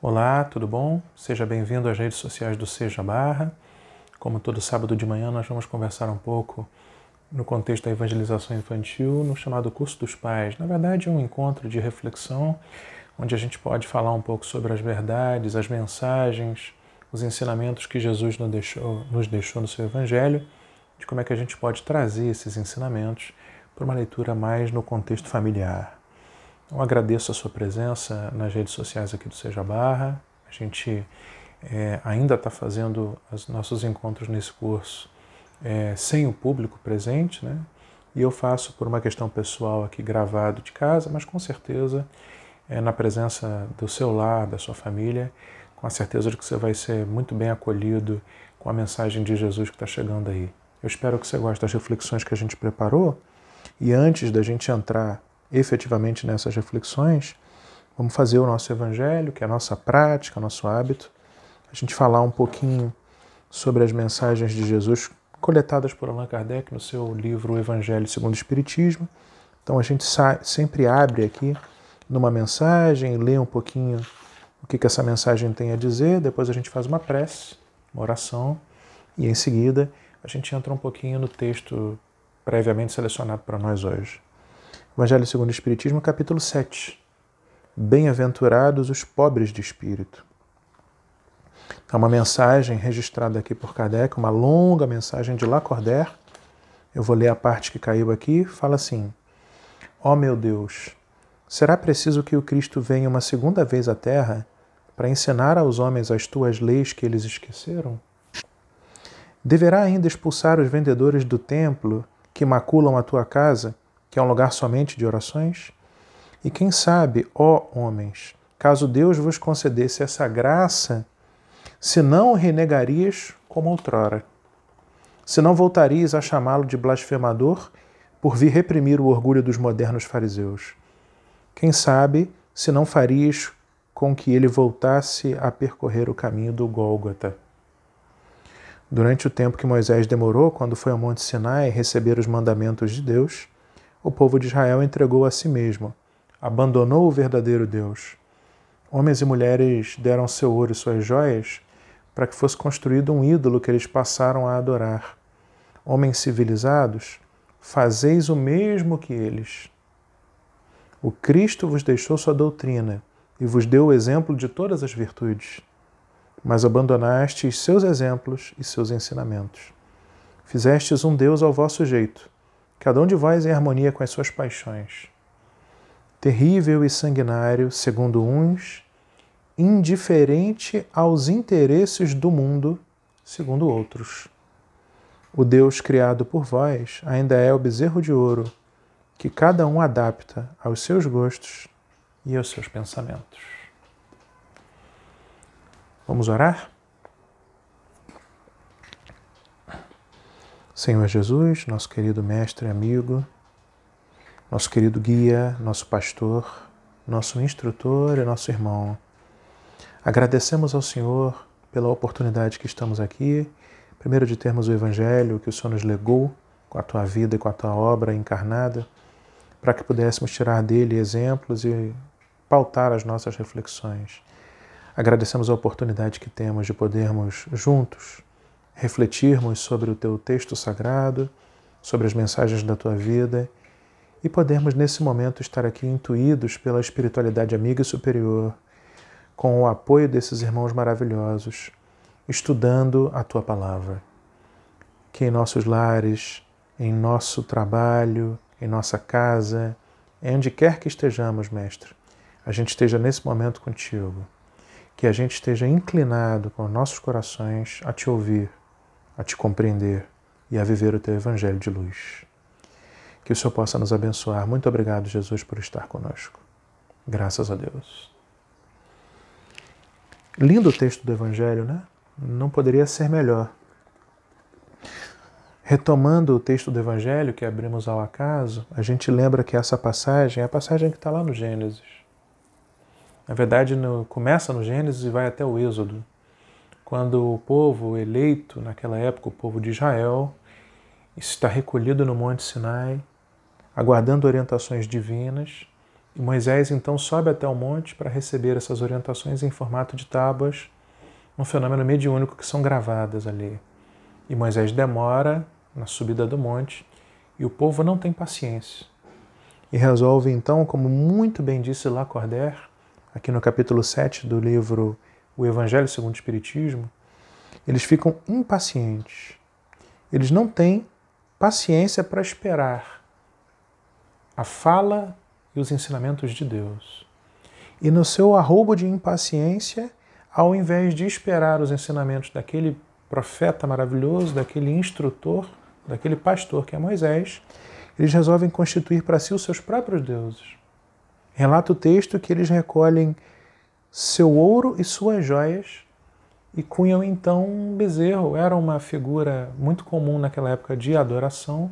Olá, tudo bom? Seja bem-vindo às redes sociais do Seja Barra. Como todo sábado de manhã, nós vamos conversar um pouco no contexto da evangelização infantil, no chamado curso dos pais. Na verdade, é um encontro de reflexão onde a gente pode falar um pouco sobre as verdades, as mensagens, os ensinamentos que Jesus nos deixou, nos deixou no seu evangelho, de como é que a gente pode trazer esses ensinamentos para uma leitura mais no contexto familiar. Eu agradeço a sua presença nas redes sociais aqui do Seja Barra. A gente é, ainda está fazendo os nossos encontros nesse curso é, sem o público presente, né? E eu faço por uma questão pessoal aqui gravado de casa, mas com certeza é, na presença do seu lar, da sua família, com a certeza de que você vai ser muito bem acolhido com a mensagem de Jesus que está chegando aí. Eu espero que você goste das reflexões que a gente preparou. E antes da gente entrar efetivamente nessas reflexões, vamos fazer o nosso evangelho, que é a nossa prática, nosso hábito, a gente falar um pouquinho sobre as mensagens de Jesus coletadas por Allan Kardec no seu livro O Evangelho segundo o Espiritismo. Então a gente sempre abre aqui numa mensagem, lê um pouquinho o que, que essa mensagem tem a dizer, depois a gente faz uma prece, uma oração, e em seguida a gente entra um pouquinho no texto previamente selecionado para nós hoje. Evangelho segundo o Espiritismo, capítulo 7. Bem-aventurados os pobres de espírito. Há uma mensagem registrada aqui por Kardec, uma longa mensagem de Lacordaire. Eu vou ler a parte que caiu aqui. Fala assim: Ó oh meu Deus, será preciso que o Cristo venha uma segunda vez à Terra para ensinar aos homens as tuas leis que eles esqueceram? Deverá ainda expulsar os vendedores do templo que maculam a tua casa? que é um lugar somente de orações? E quem sabe, ó homens, caso Deus vos concedesse essa graça, se não o renegarias como outrora, se não voltarias a chamá-lo de blasfemador por vir reprimir o orgulho dos modernos fariseus. Quem sabe se não farias com que ele voltasse a percorrer o caminho do Gólgota. Durante o tempo que Moisés demorou, quando foi ao Monte Sinai receber os mandamentos de Deus, o povo de Israel entregou a si mesmo, abandonou o verdadeiro Deus. Homens e mulheres deram seu ouro e suas joias para que fosse construído um ídolo que eles passaram a adorar. Homens civilizados, fazeis o mesmo que eles. O Cristo vos deixou sua doutrina e vos deu o exemplo de todas as virtudes, mas abandonastes seus exemplos e seus ensinamentos. Fizestes um Deus ao vosso jeito cada um de vós em harmonia com as suas paixões. Terrível e sanguinário, segundo uns, indiferente aos interesses do mundo, segundo outros. O Deus criado por vós ainda é o bezerro de ouro, que cada um adapta aos seus gostos e aos seus pensamentos. Vamos orar? Senhor Jesus, nosso querido mestre, e amigo, nosso querido guia, nosso pastor, nosso instrutor e nosso irmão. Agradecemos ao Senhor pela oportunidade que estamos aqui, primeiro de termos o Evangelho que o Senhor nos legou com a tua vida e com a tua obra encarnada, para que pudéssemos tirar dele exemplos e pautar as nossas reflexões. Agradecemos a oportunidade que temos de podermos juntos refletirmos sobre o teu texto sagrado, sobre as mensagens da tua vida e podermos nesse momento estar aqui intuídos pela espiritualidade amiga e superior, com o apoio desses irmãos maravilhosos, estudando a tua palavra. Que em nossos lares, em nosso trabalho, em nossa casa, em onde quer que estejamos, mestre, a gente esteja nesse momento contigo que a gente esteja inclinado com nossos corações a te ouvir, a te compreender e a viver o teu evangelho de luz. Que o Senhor possa nos abençoar. Muito obrigado, Jesus, por estar conosco. Graças a Deus. Lindo o texto do evangelho, né? Não poderia ser melhor. Retomando o texto do Evangelho que abrimos ao acaso, a gente lembra que essa passagem é a passagem que está lá no Gênesis. Na verdade, no, começa no Gênesis e vai até o Êxodo quando o povo eleito, naquela época o povo de Israel, está recolhido no Monte Sinai, aguardando orientações divinas. E Moisés então sobe até o monte para receber essas orientações em formato de tábuas, um fenômeno mediúnico que são gravadas ali. E Moisés demora na subida do monte e o povo não tem paciência. E resolve então, como muito bem disse Lacordaire, aqui no capítulo 7 do livro o Evangelho segundo o Espiritismo, eles ficam impacientes. Eles não têm paciência para esperar a fala e os ensinamentos de Deus. E no seu arrobo de impaciência, ao invés de esperar os ensinamentos daquele profeta maravilhoso, daquele instrutor, daquele pastor que é Moisés, eles resolvem constituir para si os seus próprios deuses. Relata o texto que eles recolhem seu ouro e suas joias e cunham então um bezerro. Era uma figura muito comum naquela época de adoração.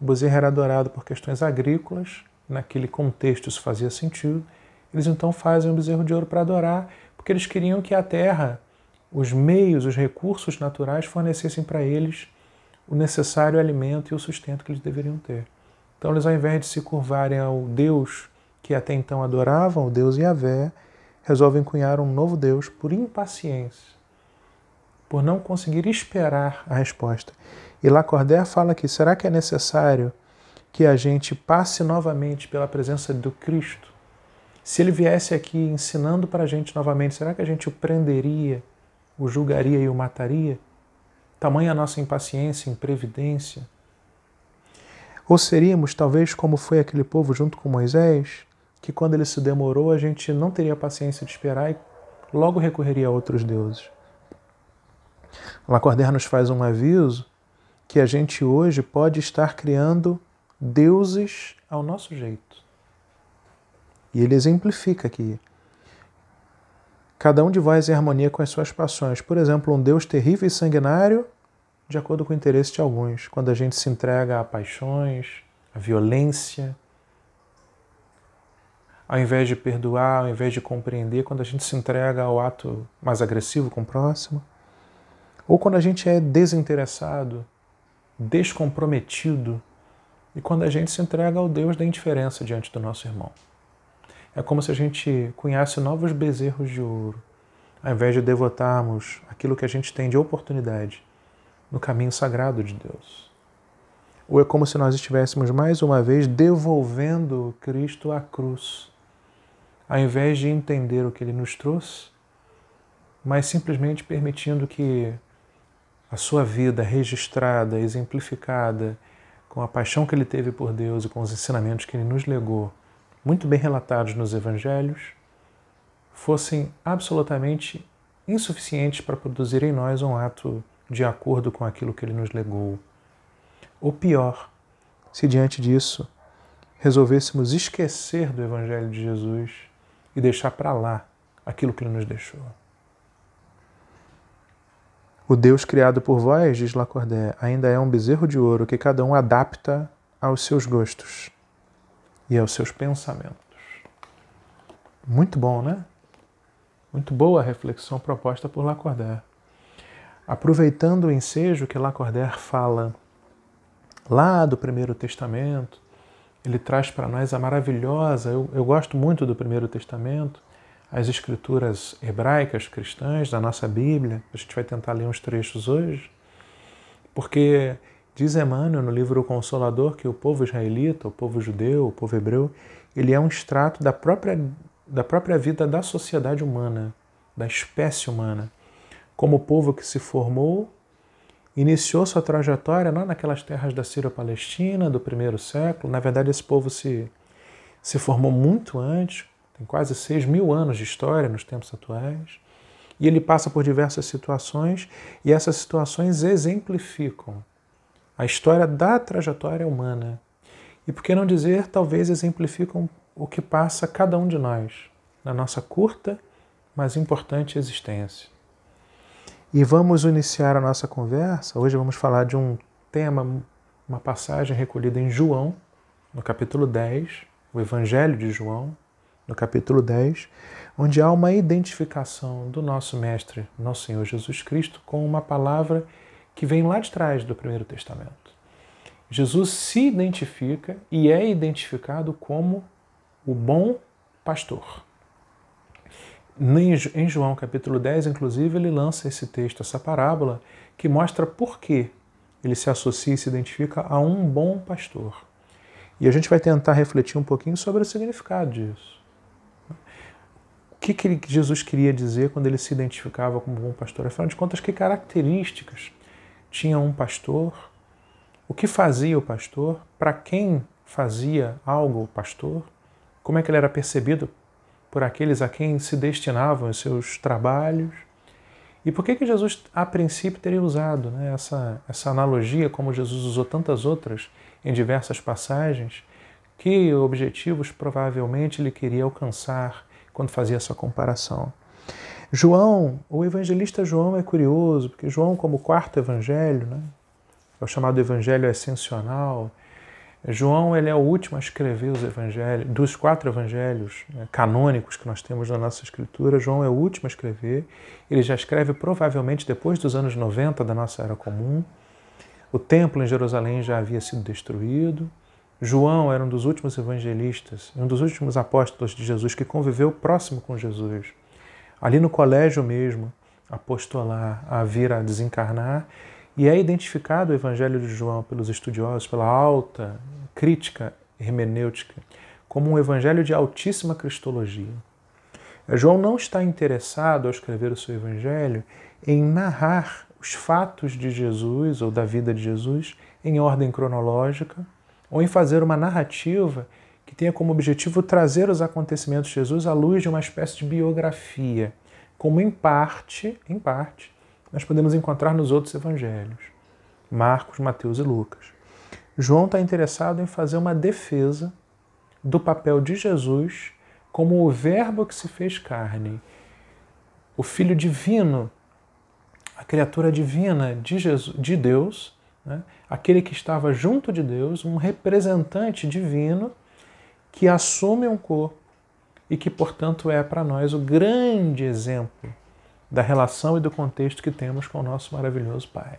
O bezerro era adorado por questões agrícolas, naquele contexto isso fazia sentido. Eles então fazem um bezerro de ouro para adorar, porque eles queriam que a terra, os meios, os recursos naturais fornecessem para eles o necessário alimento e o sustento que eles deveriam ter. Então eles, ao invés de se curvarem ao Deus que até então adoravam, o Deus Yahvé, resolve encunhar um novo Deus por impaciência, por não conseguir esperar a resposta. E Lacordaire fala que será que é necessário que a gente passe novamente pela presença do Cristo? Se ele viesse aqui ensinando para a gente novamente, será que a gente o prenderia, o julgaria e o mataria? Tamanha a nossa impaciência, imprevidência. Ou seríamos, talvez, como foi aquele povo junto com Moisés, que quando ele se demorou, a gente não teria paciência de esperar e logo recorreria a outros deuses. Lacordaire nos faz um aviso que a gente hoje pode estar criando deuses ao nosso jeito. E ele exemplifica aqui. Cada um de vós em harmonia com as suas paixões. Por exemplo, um Deus terrível e sanguinário, de acordo com o interesse de alguns. Quando a gente se entrega a paixões, a violência, ao invés de perdoar, ao invés de compreender, quando a gente se entrega ao ato mais agressivo com o próximo, ou quando a gente é desinteressado, descomprometido, e quando a gente se entrega ao Deus da indiferença diante do nosso irmão. É como se a gente cunhasse novos bezerros de ouro, ao invés de devotarmos aquilo que a gente tem de oportunidade no caminho sagrado de Deus. Ou é como se nós estivéssemos mais uma vez devolvendo Cristo à cruz ao invés de entender o que ele nos trouxe, mas simplesmente permitindo que a sua vida registrada, exemplificada, com a paixão que ele teve por Deus e com os ensinamentos que ele nos legou, muito bem relatados nos evangelhos, fossem absolutamente insuficientes para produzir em nós um ato de acordo com aquilo que ele nos legou. Ou pior, se diante disso resolvêssemos esquecer do evangelho de Jesus e deixar para lá aquilo que ele nos deixou. O Deus criado por vós, diz Lacordaire, ainda é um bezerro de ouro que cada um adapta aos seus gostos e aos seus pensamentos. Muito bom, né? Muito boa a reflexão proposta por Lacordaire. Aproveitando o ensejo que Lacordaire fala lá do Primeiro Testamento, ele traz para nós a maravilhosa, eu, eu gosto muito do Primeiro Testamento, as escrituras hebraicas cristãs da nossa Bíblia. A gente vai tentar ler uns trechos hoje, porque diz Emmanuel no livro Consolador que o povo israelita, o povo judeu, o povo hebreu, ele é um extrato da própria, da própria vida da sociedade humana, da espécie humana, como povo que se formou iniciou sua trajetória lá naquelas terras da Síria Palestina do primeiro século. Na verdade, esse povo se, se formou muito antes, tem quase 6 mil anos de história nos tempos atuais. E ele passa por diversas situações, e essas situações exemplificam a história da trajetória humana. E por que não dizer, talvez exemplificam o que passa cada um de nós na nossa curta, mas importante existência. E vamos iniciar a nossa conversa. Hoje vamos falar de um tema, uma passagem recolhida em João, no capítulo 10, o Evangelho de João, no capítulo 10, onde há uma identificação do nosso Mestre, nosso Senhor Jesus Cristo, com uma palavra que vem lá de trás do Primeiro Testamento. Jesus se identifica e é identificado como o bom pastor. Em João capítulo 10, inclusive, ele lança esse texto, essa parábola, que mostra por que ele se associa e se identifica a um bom pastor. E a gente vai tentar refletir um pouquinho sobre o significado disso. O que, que Jesus queria dizer quando ele se identificava como bom pastor? Afinal de contas, que características tinha um pastor? O que fazia o pastor? Para quem fazia algo o pastor? Como é que ele era percebido por aqueles a quem se destinavam os seus trabalhos. E por que, que Jesus, a princípio, teria usado né, essa, essa analogia, como Jesus usou tantas outras em diversas passagens? Que objetivos provavelmente ele queria alcançar quando fazia essa comparação? João, o evangelista João é curioso, porque João, como quarto evangelho, né, é o chamado evangelho ascensional, João ele é o último a escrever os evangelhos, dos quatro evangelhos né, canônicos que nós temos na nossa escritura, João é o último a escrever. Ele já escreve provavelmente depois dos anos 90 da nossa era comum. O templo em Jerusalém já havia sido destruído. João era um dos últimos evangelistas, um dos últimos apóstolos de Jesus que conviveu próximo com Jesus. Ali no colégio mesmo, apostolar a vir a desencarnar, e é identificado o Evangelho de João pelos estudiosos pela alta crítica hermenêutica como um evangelho de altíssima cristologia. João não está interessado ao escrever o seu evangelho em narrar os fatos de Jesus ou da vida de Jesus em ordem cronológica ou em fazer uma narrativa que tenha como objetivo trazer os acontecimentos de Jesus à luz de uma espécie de biografia, como em parte, em parte, nós podemos encontrar nos outros evangelhos Marcos, Mateus e Lucas. João está interessado em fazer uma defesa do papel de Jesus como o Verbo que se fez carne, o Filho divino, a criatura divina de, Jesus, de Deus, né? aquele que estava junto de Deus, um representante divino que assume um corpo e que, portanto, é para nós o grande exemplo da relação e do contexto que temos com o nosso maravilhoso Pai.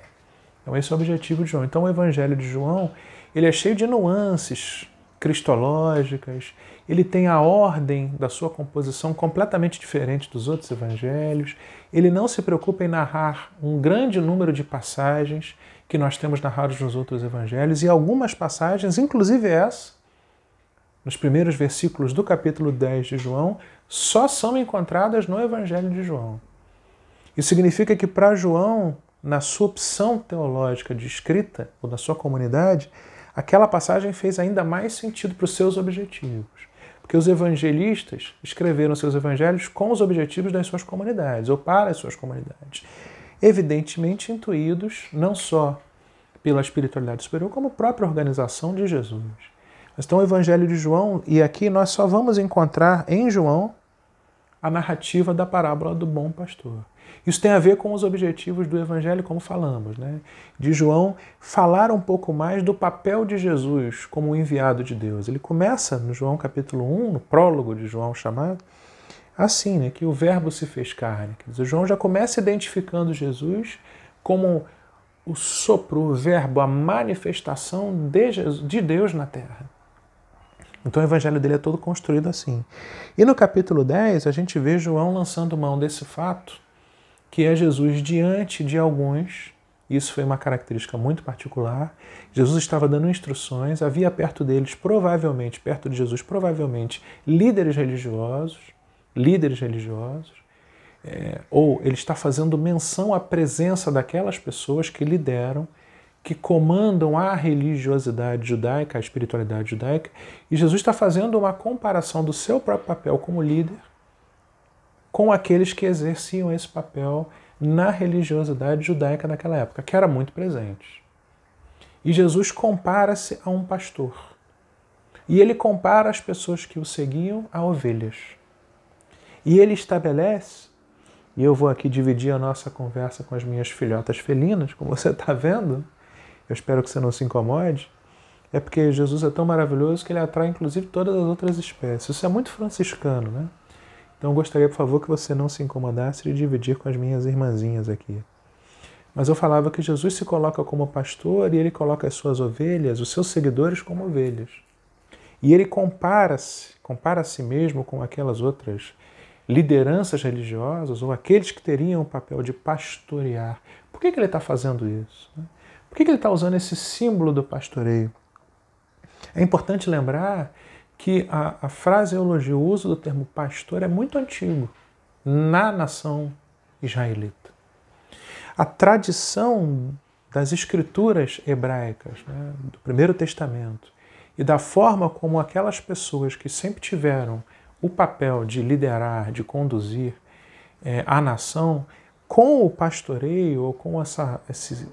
Então esse é o objetivo de João. Então o Evangelho de João, ele é cheio de nuances cristológicas, ele tem a ordem da sua composição completamente diferente dos outros evangelhos, ele não se preocupa em narrar um grande número de passagens que nós temos narrados nos outros evangelhos, e algumas passagens, inclusive essa, nos primeiros versículos do capítulo 10 de João, só são encontradas no Evangelho de João. Isso significa que para João, na sua opção teológica de escrita, ou na sua comunidade, aquela passagem fez ainda mais sentido para os seus objetivos. Porque os evangelistas escreveram seus evangelhos com os objetivos das suas comunidades, ou para as suas comunidades. Evidentemente intuídos não só pela espiritualidade superior, como a própria organização de Jesus. Então, o Evangelho de João, e aqui nós só vamos encontrar em João a narrativa da parábola do bom pastor. Isso tem a ver com os objetivos do Evangelho, como falamos, né? de João falar um pouco mais do papel de Jesus como um enviado de Deus. Ele começa no João capítulo 1, no prólogo de João chamado, assim, né? que o verbo se fez carne. Quer dizer, João já começa identificando Jesus como o sopro, o verbo, a manifestação de, Jesus, de Deus na terra. Então o evangelho dele é todo construído assim. E no capítulo 10, a gente vê João lançando mão desse fato que é Jesus diante de alguns. Isso foi uma característica muito particular. Jesus estava dando instruções, havia perto deles, provavelmente, perto de Jesus, provavelmente, líderes religiosos, líderes religiosos, é, ou ele está fazendo menção à presença daquelas pessoas que lideram, que comandam a religiosidade judaica, a espiritualidade judaica, e Jesus está fazendo uma comparação do seu próprio papel como líder com aqueles que exerciam esse papel na religiosidade judaica daquela época, que era muito presente. E Jesus compara-se a um pastor. E ele compara as pessoas que o seguiam a ovelhas. E ele estabelece, e eu vou aqui dividir a nossa conversa com as minhas filhotas felinas, como você está vendo, eu espero que você não se incomode, é porque Jesus é tão maravilhoso que ele atrai inclusive todas as outras espécies. Isso é muito franciscano, né? Então gostaria, por favor, que você não se incomodasse de dividir com as minhas irmãzinhas aqui. Mas eu falava que Jesus se coloca como pastor e ele coloca as suas ovelhas, os seus seguidores, como ovelhas. E ele compara-se, compara a si mesmo com aquelas outras lideranças religiosas ou aqueles que teriam o papel de pastorear. Por que, que ele está fazendo isso? Por que, que ele está usando esse símbolo do pastoreio? É importante lembrar que a, a fraseologia, o uso do termo pastor é muito antigo na nação israelita. A tradição das escrituras hebraicas, né, do Primeiro Testamento, e da forma como aquelas pessoas que sempre tiveram o papel de liderar, de conduzir é, a nação, com o pastoreio ou com essa, esse,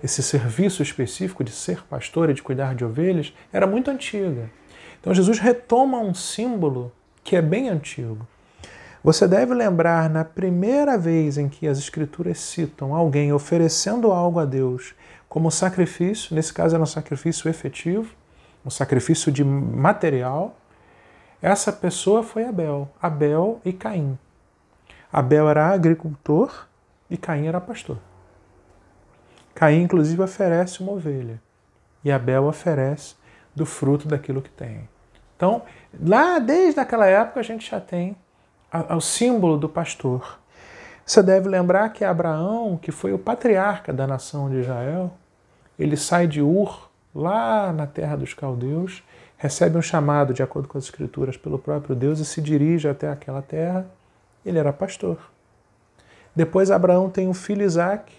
esse serviço específico de ser pastor e de cuidar de ovelhas, era muito antiga. Então Jesus retoma um símbolo que é bem antigo. Você deve lembrar na primeira vez em que as Escrituras citam alguém oferecendo algo a Deus como sacrifício, nesse caso era um sacrifício efetivo, um sacrifício de material, essa pessoa foi Abel, Abel e Caim. Abel era agricultor e Caim era pastor. Caim, inclusive, oferece uma ovelha e Abel oferece do fruto daquilo que tem. Então, lá desde aquela época a gente já tem é o símbolo do pastor. Você deve lembrar que Abraão, que foi o patriarca da nação de Israel, ele sai de Ur, lá na terra dos caldeus, recebe um chamado, de acordo com as escrituras, pelo próprio Deus e se dirige até aquela terra. Ele era pastor. Depois Abraão tem um filho Isaac,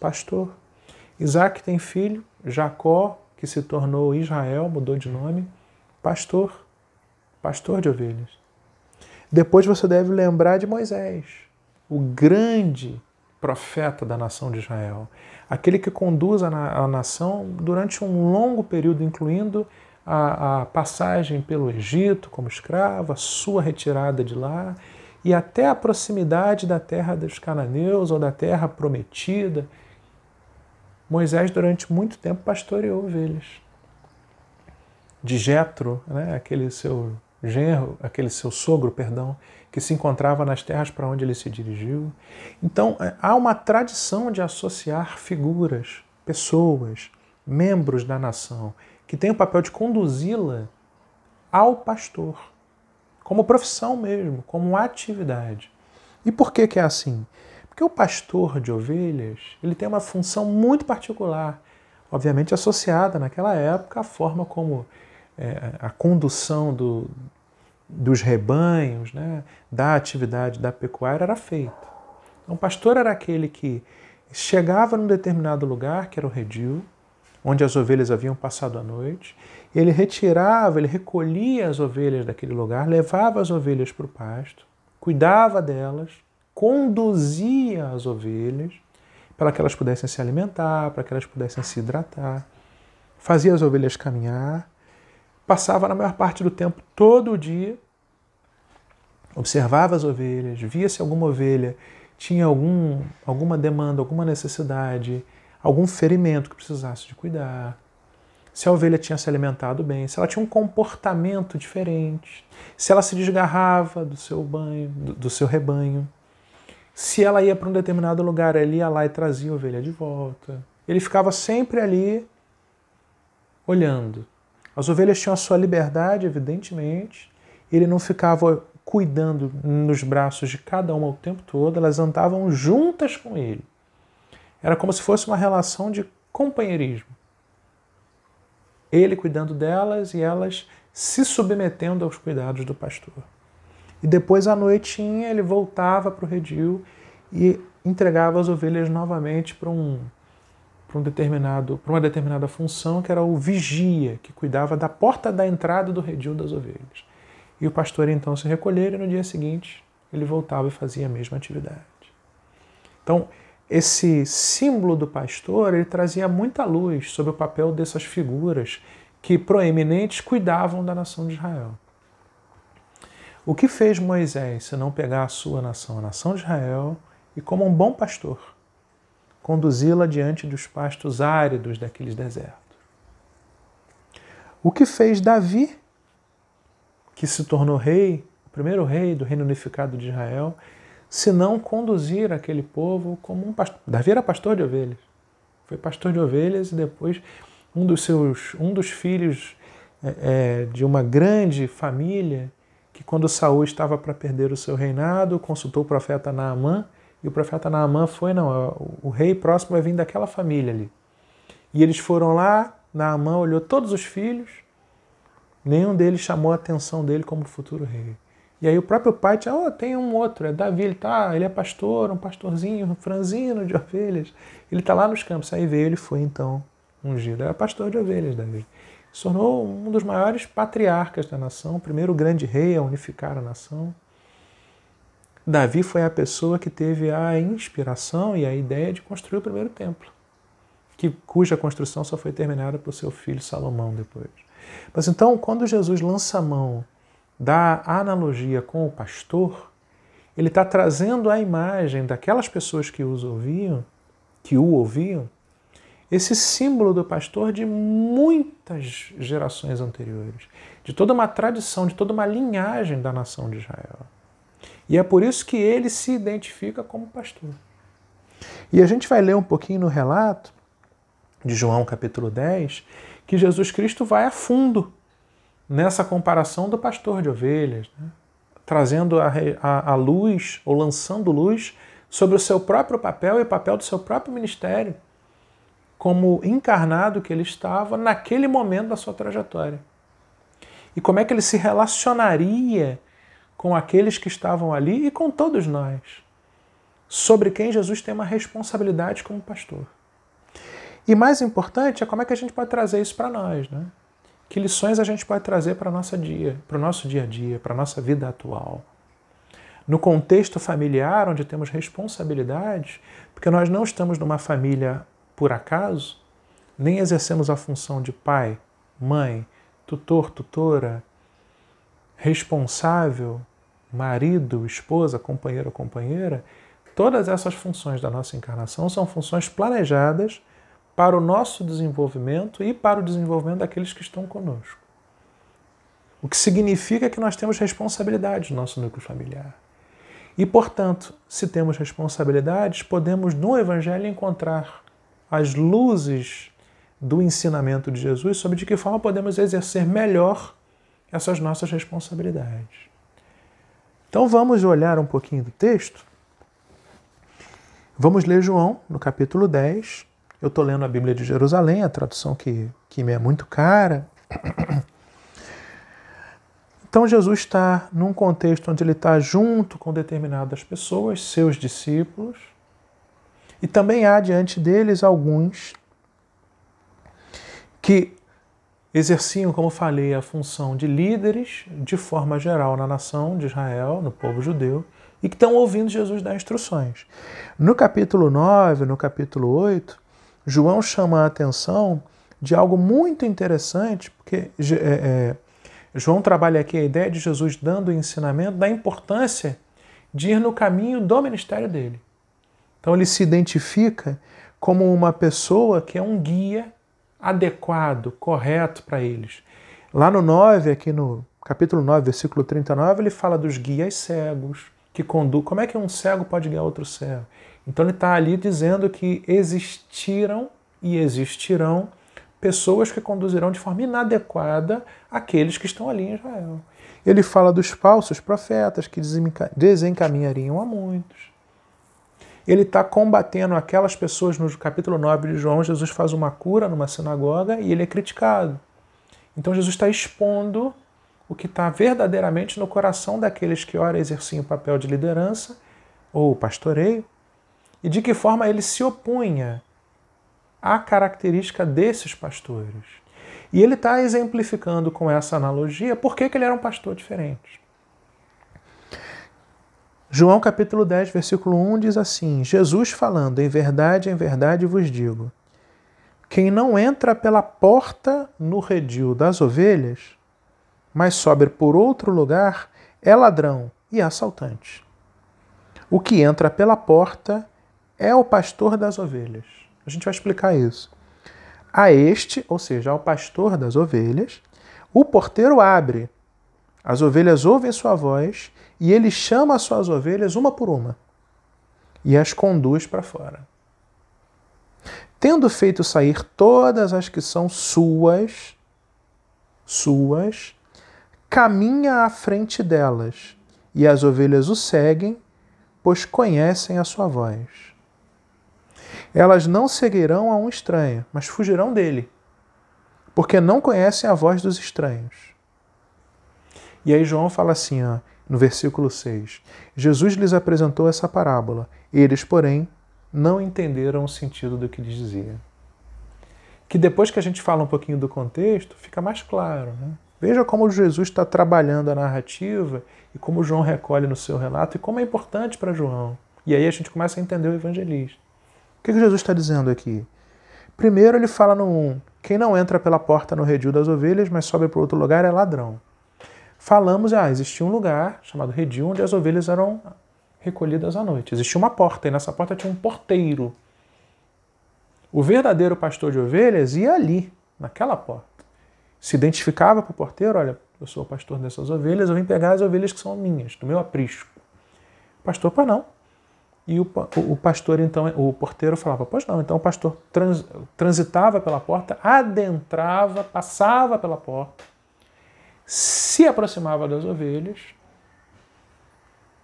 pastor. Isaac tem filho, Jacó, que se tornou Israel, mudou de nome, pastor, pastor de ovelhas. Depois você deve lembrar de Moisés, o grande profeta da nação de Israel, aquele que conduz a, na, a nação durante um longo período, incluindo a, a passagem pelo Egito como escravo, a sua retirada de lá e até a proximidade da terra dos cananeus ou da terra prometida Moisés, durante muito tempo, pastoreou ovelhas. De Jetro, né, aquele seu genro, aquele seu sogro, perdão, que se encontrava nas terras para onde ele se dirigiu. Então, é, há uma tradição de associar figuras, pessoas, membros da nação, que tem o papel de conduzi-la ao pastor, como profissão mesmo, como atividade. E por que, que é assim? Porque o pastor de ovelhas, ele tem uma função muito particular, obviamente associada naquela época à forma como é, a condução do, dos rebanhos, né, da atividade da pecuária era feita. Então, o pastor era aquele que chegava num determinado lugar, que era o redil, onde as ovelhas haviam passado a noite, ele retirava, ele recolhia as ovelhas daquele lugar, levava as ovelhas para o pasto, cuidava delas, conduzia as ovelhas para que elas pudessem se alimentar, para que elas pudessem se hidratar, fazia as ovelhas caminhar, passava na maior parte do tempo todo o dia, observava as ovelhas, via se alguma ovelha tinha algum, alguma demanda, alguma necessidade, algum ferimento que precisasse de cuidar, se a ovelha tinha se alimentado bem, se ela tinha um comportamento diferente, se ela se desgarrava do seu banho, do, do seu rebanho. Se ela ia para um determinado lugar, ele ia lá e trazia a ovelha de volta. Ele ficava sempre ali olhando. As ovelhas tinham a sua liberdade, evidentemente. Ele não ficava cuidando nos braços de cada uma o tempo todo, elas andavam juntas com ele. Era como se fosse uma relação de companheirismo. Ele cuidando delas e elas se submetendo aos cuidados do pastor. E depois à noitinha ele voltava para o redil e entregava as ovelhas novamente para um para um determinado para uma determinada função que era o vigia que cuidava da porta da entrada do redil das ovelhas. E o pastor então se recolher e no dia seguinte ele voltava e fazia a mesma atividade. Então, esse símbolo do pastor, ele trazia muita luz sobre o papel dessas figuras que proeminentes cuidavam da nação de Israel. O que fez Moisés se não pegar a sua nação, a nação de Israel, e como um bom pastor, conduzi-la diante dos pastos áridos daqueles desertos? O que fez Davi, que se tornou rei, o primeiro rei do reino unificado de Israel, se não conduzir aquele povo como um pastor? Davi era pastor de ovelhas. Foi pastor de ovelhas e depois um dos seus, um dos filhos é, é de uma grande família que quando Saul estava para perder o seu reinado, consultou o profeta Naamã, e o profeta Naamã foi, não, é, o rei próximo vai vir daquela família ali. E eles foram lá, Naamã olhou todos os filhos, nenhum deles chamou a atenção dele como futuro rei. E aí o próprio pai tinha, oh, tem um outro, é Davi, ele, tá, ele é pastor, um pastorzinho, um franzino de ovelhas. Ele está lá nos campos. Aí veio, ele foi então ungido. Era pastor de ovelhas, Davi se tornou um dos maiores patriarcas da nação, o primeiro grande rei a unificar a nação. Davi foi a pessoa que teve a inspiração e a ideia de construir o primeiro templo, que, cuja construção só foi terminada por seu filho Salomão depois. Mas então, quando Jesus lança a mão da analogia com o pastor, ele está trazendo a imagem daquelas pessoas que os ouviam, que o ouviam, esse símbolo do pastor de muitas gerações anteriores, de toda uma tradição, de toda uma linhagem da nação de Israel. E é por isso que ele se identifica como pastor. E a gente vai ler um pouquinho no relato de João capítulo 10, que Jesus Cristo vai a fundo nessa comparação do pastor de ovelhas, né? trazendo a, a, a luz ou lançando luz sobre o seu próprio papel e o papel do seu próprio ministério como encarnado que ele estava naquele momento da sua trajetória. E como é que ele se relacionaria com aqueles que estavam ali e com todos nós, sobre quem Jesus tem uma responsabilidade como pastor. E mais importante é como é que a gente pode trazer isso para nós, né? Que lições a gente pode trazer para nossa dia, para o nosso dia a dia, para a nossa vida atual. No contexto familiar, onde temos responsabilidades, porque nós não estamos numa família por acaso, nem exercemos a função de pai, mãe, tutor, tutora, responsável, marido, esposa, companheiro ou companheira, todas essas funções da nossa encarnação são funções planejadas para o nosso desenvolvimento e para o desenvolvimento daqueles que estão conosco. O que significa que nós temos responsabilidade no nosso núcleo familiar. E, portanto, se temos responsabilidades, podemos no Evangelho encontrar as luzes do ensinamento de Jesus sobre de que forma podemos exercer melhor essas nossas responsabilidades. Então vamos olhar um pouquinho do texto. Vamos ler João, no capítulo 10. Eu estou lendo a Bíblia de Jerusalém, a tradução que, que me é muito cara. Então Jesus está num contexto onde ele está junto com determinadas pessoas, seus discípulos, e também há diante deles alguns que exerciam, como falei, a função de líderes de forma geral na nação de Israel, no povo judeu, e que estão ouvindo Jesus dar instruções. No capítulo 9, no capítulo 8, João chama a atenção de algo muito interessante, porque é, é, João trabalha aqui a ideia de Jesus dando o ensinamento da importância de ir no caminho do ministério dele. Então ele se identifica como uma pessoa que é um guia adequado, correto para eles. Lá no 9, aqui no capítulo 9, versículo 39, ele fala dos guias cegos que conduz. Como é que um cego pode guiar outro cego? Então ele está ali dizendo que existiram e existirão pessoas que conduzirão de forma inadequada aqueles que estão ali em Israel. Ele fala dos falsos profetas que desencaminhariam a muitos ele está combatendo aquelas pessoas. No capítulo 9 de João, Jesus faz uma cura numa sinagoga e ele é criticado. Então Jesus está expondo o que está verdadeiramente no coração daqueles que ora exerciam o papel de liderança ou pastoreio e de que forma ele se opunha à característica desses pastores. E ele está exemplificando com essa analogia por que, que ele era um pastor diferente. João capítulo 10, versículo 1 diz assim: Jesus falando, em verdade, em verdade vos digo: quem não entra pela porta no redil das ovelhas, mas sobe por outro lugar, é ladrão e assaltante. O que entra pela porta é o pastor das ovelhas. A gente vai explicar isso. A este, ou seja, ao pastor das ovelhas, o porteiro abre. As ovelhas ouvem sua voz e ele chama as suas ovelhas uma por uma e as conduz para fora. Tendo feito sair todas as que são suas, suas, caminha à frente delas, e as ovelhas o seguem, pois conhecem a sua voz. Elas não seguirão a um estranho, mas fugirão dele, porque não conhecem a voz dos estranhos. E aí João fala assim, ó, no versículo 6. Jesus lhes apresentou essa parábola, eles, porém, não entenderam o sentido do que lhes dizia. Que depois que a gente fala um pouquinho do contexto, fica mais claro. Né? Veja como Jesus está trabalhando a narrativa e como João recolhe no seu relato e como é importante para João. E aí a gente começa a entender o evangelista. O que, que Jesus está dizendo aqui? Primeiro, ele fala no 1: quem não entra pela porta no redil das ovelhas, mas sobe para outro lugar é ladrão falamos, ah, existia um lugar chamado redil onde as ovelhas eram recolhidas à noite. Existia uma porta e nessa porta tinha um porteiro. O verdadeiro pastor de ovelhas ia ali, naquela porta. Se identificava para o porteiro, olha, eu sou o pastor dessas ovelhas, eu vim pegar as ovelhas que são minhas, do meu aprisco. O pastor, para não. E o, o, pastor, então, o porteiro falava, pois não. Então o pastor trans, transitava pela porta, adentrava, passava pela porta se aproximava das ovelhas,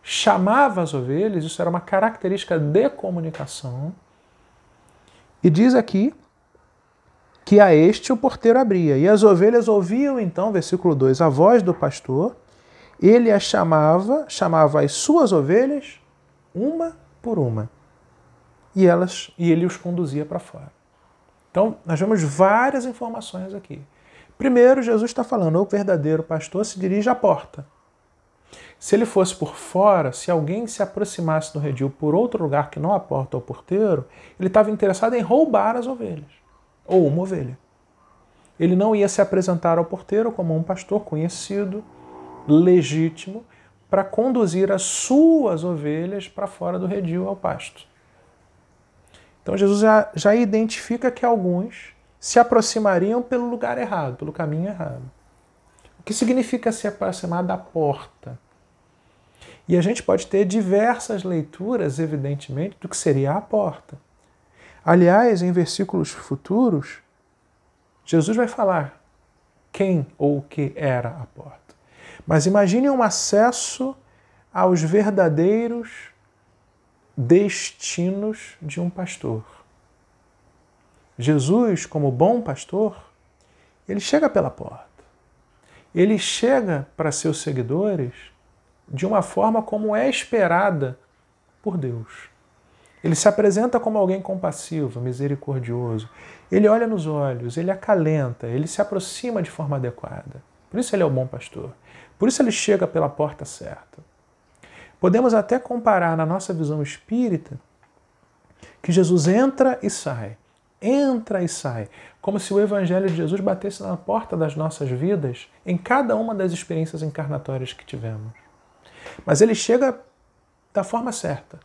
chamava as ovelhas, isso era uma característica de comunicação. E diz aqui que a este o porteiro abria. E as ovelhas ouviam então, versículo 2, a voz do pastor, ele as chamava, chamava as suas ovelhas, uma por uma. E elas e ele os conduzia para fora. Então, nós vemos várias informações aqui. Primeiro, Jesus está falando, o verdadeiro pastor se dirige à porta. Se ele fosse por fora, se alguém se aproximasse do redil por outro lugar que não a porta ou o porteiro, ele estava interessado em roubar as ovelhas, ou uma ovelha. Ele não ia se apresentar ao porteiro como um pastor conhecido, legítimo, para conduzir as suas ovelhas para fora do redil ao pasto. Então Jesus já, já identifica que alguns se aproximariam pelo lugar errado, pelo caminho errado. O que significa se aproximar da porta? E a gente pode ter diversas leituras, evidentemente, do que seria a porta. Aliás, em versículos futuros, Jesus vai falar quem ou o que era a porta. Mas imagine um acesso aos verdadeiros destinos de um pastor. Jesus, como bom pastor, ele chega pela porta. Ele chega para seus seguidores de uma forma como é esperada por Deus. Ele se apresenta como alguém compassivo, misericordioso. Ele olha nos olhos, ele acalenta, ele se aproxima de forma adequada. Por isso ele é o bom pastor. Por isso ele chega pela porta certa. Podemos até comparar na nossa visão espírita que Jesus entra e sai entra e sai, como se o Evangelho de Jesus batesse na porta das nossas vidas em cada uma das experiências encarnatórias que tivemos. Mas ele chega da forma certa.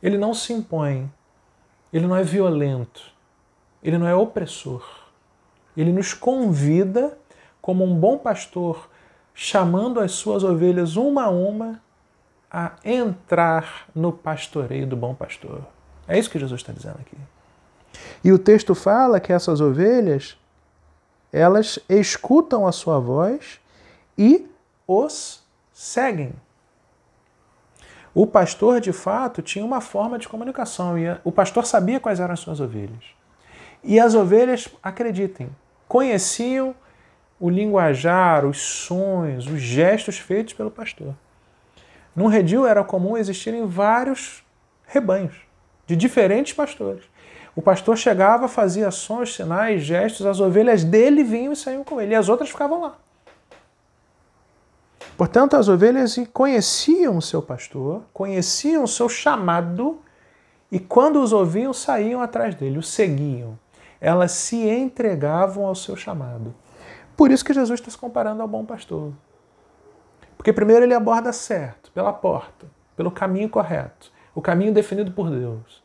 Ele não se impõe, ele não é violento, ele não é opressor. Ele nos convida, como um bom pastor, chamando as suas ovelhas uma a uma, a entrar no pastoreio do bom pastor. É isso que Jesus está dizendo aqui. E o texto fala que essas ovelhas, elas escutam a sua voz e os seguem. O pastor, de fato, tinha uma forma de comunicação e o pastor sabia quais eram as suas ovelhas. E as ovelhas, acreditem, conheciam o linguajar, os sons, os gestos feitos pelo pastor. Num redil era comum existirem vários rebanhos de diferentes pastores. O pastor chegava, fazia sons, sinais, gestos, as ovelhas dele vinham e saíam com ele, e as outras ficavam lá. Portanto, as ovelhas conheciam o seu pastor, conheciam o seu chamado, e quando os ouviam, saíam atrás dele, o seguiam. Elas se entregavam ao seu chamado. Por isso que Jesus está se comparando ao bom pastor. Porque primeiro ele aborda certo, pela porta, pelo caminho correto, o caminho definido por Deus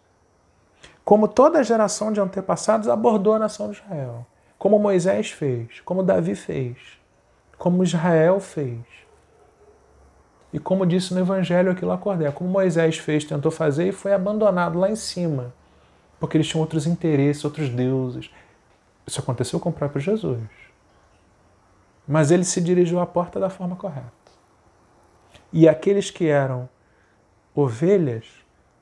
como toda geração de antepassados abordou a nação de Israel, como Moisés fez, como Davi fez, como Israel fez. E como disse no Evangelho aquilo acordei, como Moisés fez, tentou fazer e foi abandonado lá em cima, porque eles tinham outros interesses, outros deuses. Isso aconteceu com o próprio Jesus. Mas ele se dirigiu à porta da forma correta. E aqueles que eram ovelhas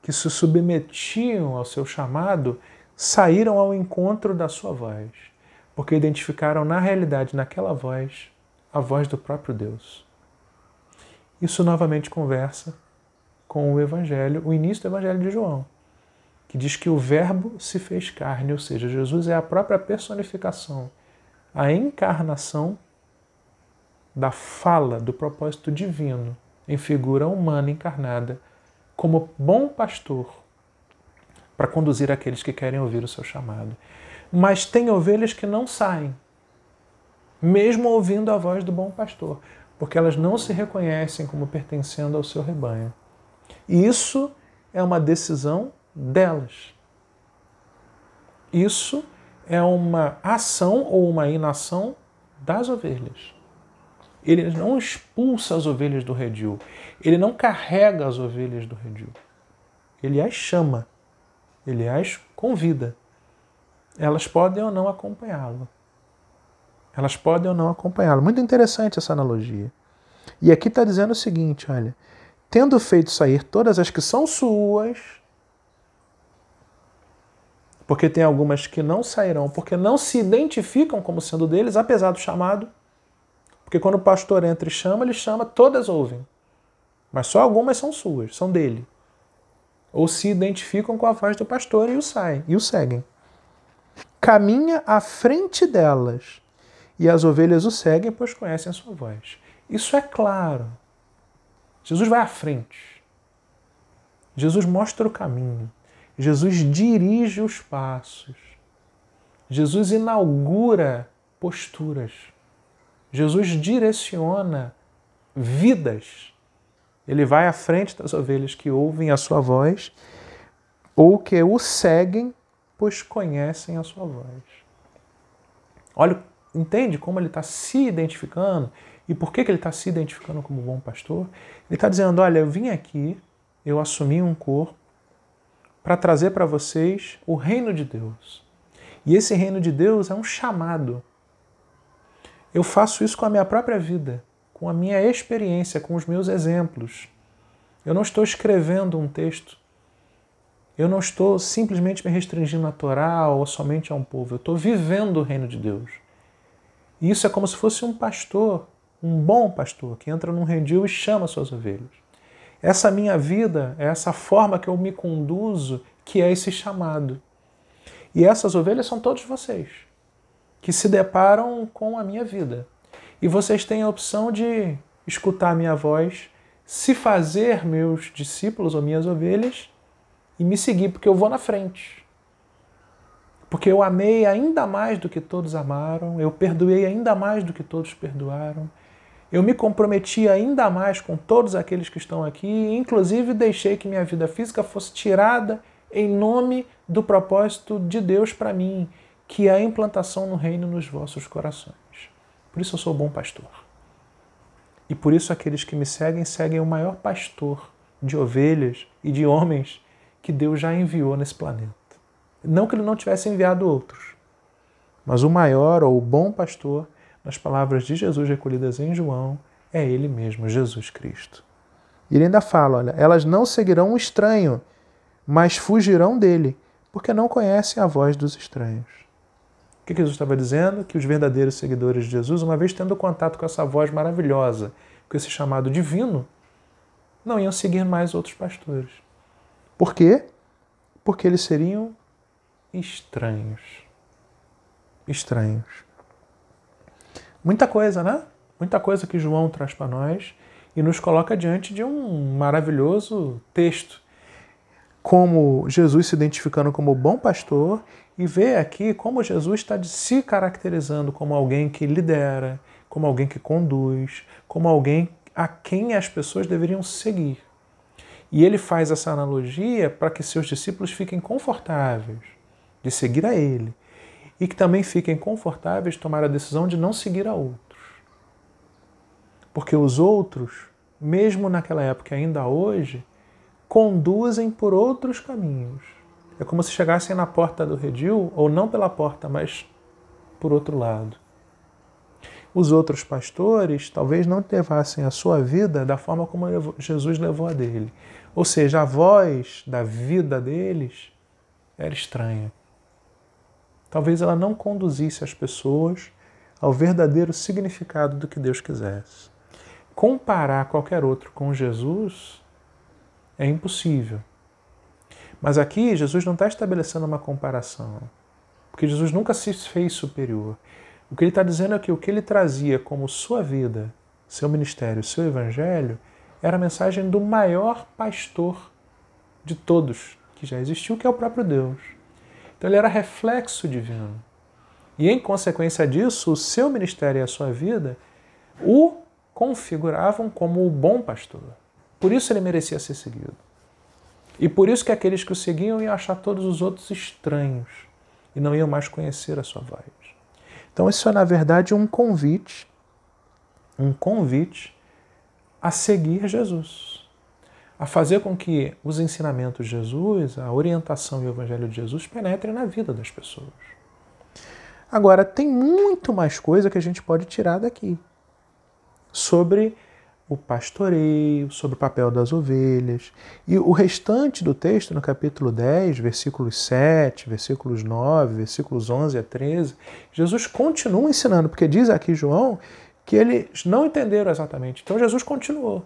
que se submetiam ao seu chamado saíram ao encontro da sua voz, porque identificaram na realidade, naquela voz, a voz do próprio Deus. Isso novamente conversa com o Evangelho, o início do Evangelho de João, que diz que o Verbo se fez carne, ou seja, Jesus é a própria personificação, a encarnação da fala, do propósito divino, em figura humana encarnada, como bom pastor para conduzir aqueles que querem ouvir o seu chamado. Mas tem ovelhas que não saem, mesmo ouvindo a voz do bom pastor, porque elas não se reconhecem como pertencendo ao seu rebanho. isso é uma decisão delas. Isso é uma ação ou uma inação das ovelhas. Ele não expulsa as ovelhas do redil. Ele não carrega as ovelhas do redil. Ele as chama. Ele as convida. Elas podem ou não acompanhá-lo. Elas podem ou não acompanhá-lo. Muito interessante essa analogia. E aqui está dizendo o seguinte: olha, tendo feito sair todas as que são suas, porque tem algumas que não sairão, porque não se identificam como sendo deles, apesar do chamado, porque quando o pastor entra e chama, ele chama, todas ouvem. Mas só algumas são suas, são dele. Ou se identificam com a voz do pastor e o saem, e o seguem. Caminha à frente delas, e as ovelhas o seguem, pois conhecem a sua voz. Isso é claro. Jesus vai à frente. Jesus mostra o caminho. Jesus dirige os passos. Jesus inaugura posturas. Jesus direciona vidas. Ele vai à frente das ovelhas que ouvem a sua voz ou que o seguem, pois conhecem a sua voz. Olha, entende como ele está se identificando e por que, que ele está se identificando como bom pastor? Ele está dizendo: olha, eu vim aqui, eu assumi um corpo para trazer para vocês o reino de Deus. E esse reino de Deus é um chamado. Eu faço isso com a minha própria vida, com a minha experiência, com os meus exemplos. Eu não estou escrevendo um texto. Eu não estou simplesmente me restringindo à Torá ou somente a um povo. Eu estou vivendo o reino de Deus. E isso é como se fosse um pastor, um bom pastor, que entra num redil e chama suas ovelhas. Essa minha vida é essa forma que eu me conduzo, que é esse chamado. E essas ovelhas são todos vocês que se deparam com a minha vida. E vocês têm a opção de escutar minha voz, se fazer meus discípulos ou minhas ovelhas e me seguir, porque eu vou na frente. Porque eu amei ainda mais do que todos amaram, eu perdoei ainda mais do que todos perdoaram, eu me comprometi ainda mais com todos aqueles que estão aqui, inclusive deixei que minha vida física fosse tirada em nome do propósito de Deus para mim que a implantação no reino nos vossos corações. Por isso eu sou bom pastor. E por isso aqueles que me seguem seguem o maior pastor de ovelhas e de homens que Deus já enviou nesse planeta. Não que ele não tivesse enviado outros, mas o maior ou o bom pastor, nas palavras de Jesus recolhidas em João, é ele mesmo, Jesus Cristo. E ele ainda fala: olha, elas não seguirão o estranho, mas fugirão dele, porque não conhecem a voz dos estranhos. O que Jesus estava dizendo? Que os verdadeiros seguidores de Jesus, uma vez tendo contato com essa voz maravilhosa, com esse chamado divino, não iam seguir mais outros pastores. Por quê? Porque eles seriam estranhos. Estranhos. Muita coisa, né? Muita coisa que João traz para nós e nos coloca diante de um maravilhoso texto. Como Jesus se identificando como bom pastor e vê aqui como Jesus está se caracterizando como alguém que lidera, como alguém que conduz, como alguém a quem as pessoas deveriam seguir. E ele faz essa analogia para que seus discípulos fiquem confortáveis de seguir a ele e que também fiquem confortáveis de tomar a decisão de não seguir a outros. Porque os outros, mesmo naquela época e ainda hoje, conduzem por outros caminhos é como se chegassem na porta do redil, ou não pela porta, mas por outro lado. Os outros pastores talvez não levassem a sua vida da forma como Jesus levou a dele. Ou seja, a voz da vida deles era estranha. Talvez ela não conduzisse as pessoas ao verdadeiro significado do que Deus quisesse. Comparar qualquer outro com Jesus é impossível. Mas aqui Jesus não está estabelecendo uma comparação, porque Jesus nunca se fez superior. O que ele está dizendo é que o que ele trazia como sua vida, seu ministério, seu evangelho, era a mensagem do maior pastor de todos que já existiu, que é o próprio Deus. Então ele era reflexo divino. E em consequência disso, o seu ministério e a sua vida o configuravam como o bom pastor. Por isso ele merecia ser seguido. E por isso que aqueles que o seguiam iam achar todos os outros estranhos e não iam mais conhecer a sua voz. Então, isso é, na verdade, um convite, um convite a seguir Jesus, a fazer com que os ensinamentos de Jesus, a orientação e o evangelho de Jesus penetrem na vida das pessoas. Agora, tem muito mais coisa que a gente pode tirar daqui sobre o pastoreio, sobre o papel das ovelhas. E o restante do texto, no capítulo 10, versículos 7, versículos 9, versículos 11 a 13, Jesus continua ensinando, porque diz aqui João que eles não entenderam exatamente. Então Jesus continuou.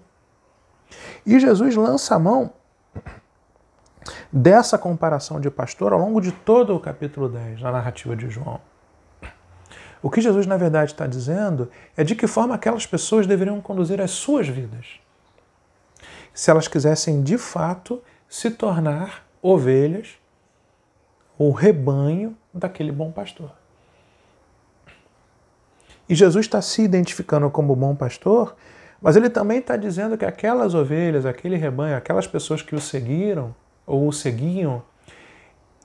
E Jesus lança a mão dessa comparação de pastor ao longo de todo o capítulo 10, na narrativa de João. O que Jesus, na verdade, está dizendo é de que forma aquelas pessoas deveriam conduzir as suas vidas. Se elas quisessem, de fato, se tornar ovelhas ou rebanho daquele bom pastor. E Jesus está se identificando como bom pastor, mas ele também está dizendo que aquelas ovelhas, aquele rebanho, aquelas pessoas que o seguiram ou o seguiam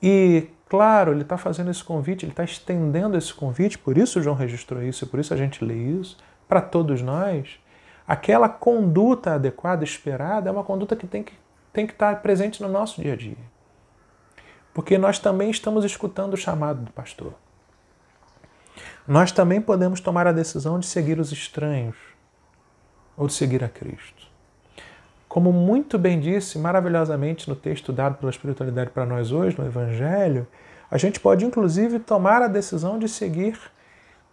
e Claro, ele está fazendo esse convite, ele está estendendo esse convite, por isso João registrou isso, por isso a gente lê isso, para todos nós. Aquela conduta adequada, esperada, é uma conduta que tem que tem que estar tá presente no nosso dia a dia. Porque nós também estamos escutando o chamado do pastor. Nós também podemos tomar a decisão de seguir os estranhos ou de seguir a Cristo. Como muito bem disse maravilhosamente no texto dado pela espiritualidade para nós hoje, no Evangelho, a gente pode inclusive tomar a decisão de seguir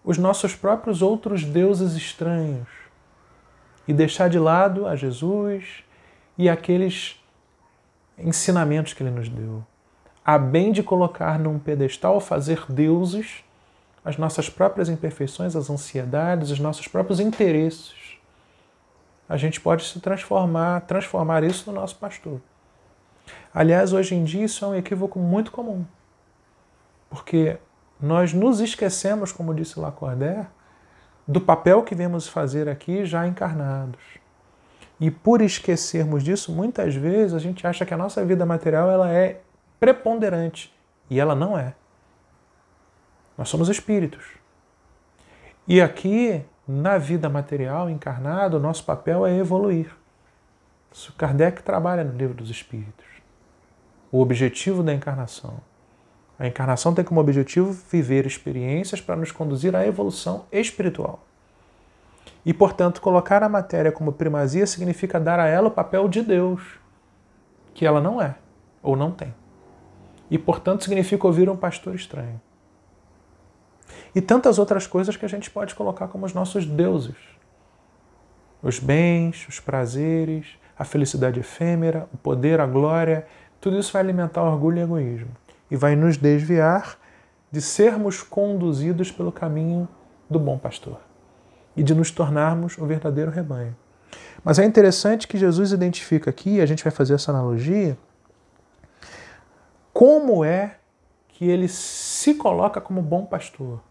os nossos próprios outros deuses estranhos e deixar de lado a Jesus e aqueles ensinamentos que ele nos deu. A bem de colocar num pedestal, fazer deuses, as nossas próprias imperfeições, as ansiedades, os nossos próprios interesses a gente pode se transformar, transformar isso no nosso pastor. Aliás, hoje em dia isso é um equívoco muito comum, porque nós nos esquecemos, como disse Lacordaire, do papel que vemos fazer aqui já encarnados. E por esquecermos disso, muitas vezes a gente acha que a nossa vida material ela é preponderante e ela não é. Nós somos espíritos. E aqui na vida material encarnada, o nosso papel é evoluir. Isso Kardec trabalha no Livro dos Espíritos. O objetivo da encarnação. A encarnação tem como objetivo viver experiências para nos conduzir à evolução espiritual. E, portanto, colocar a matéria como primazia significa dar a ela o papel de Deus, que ela não é ou não tem. E, portanto, significa ouvir um pastor estranho. E tantas outras coisas que a gente pode colocar como os nossos deuses: os bens, os prazeres, a felicidade efêmera, o poder, a glória. Tudo isso vai alimentar orgulho e egoísmo e vai nos desviar de sermos conduzidos pelo caminho do bom pastor e de nos tornarmos o verdadeiro rebanho. Mas é interessante que Jesus identifica aqui, a gente vai fazer essa analogia, como é que ele se coloca como bom pastor.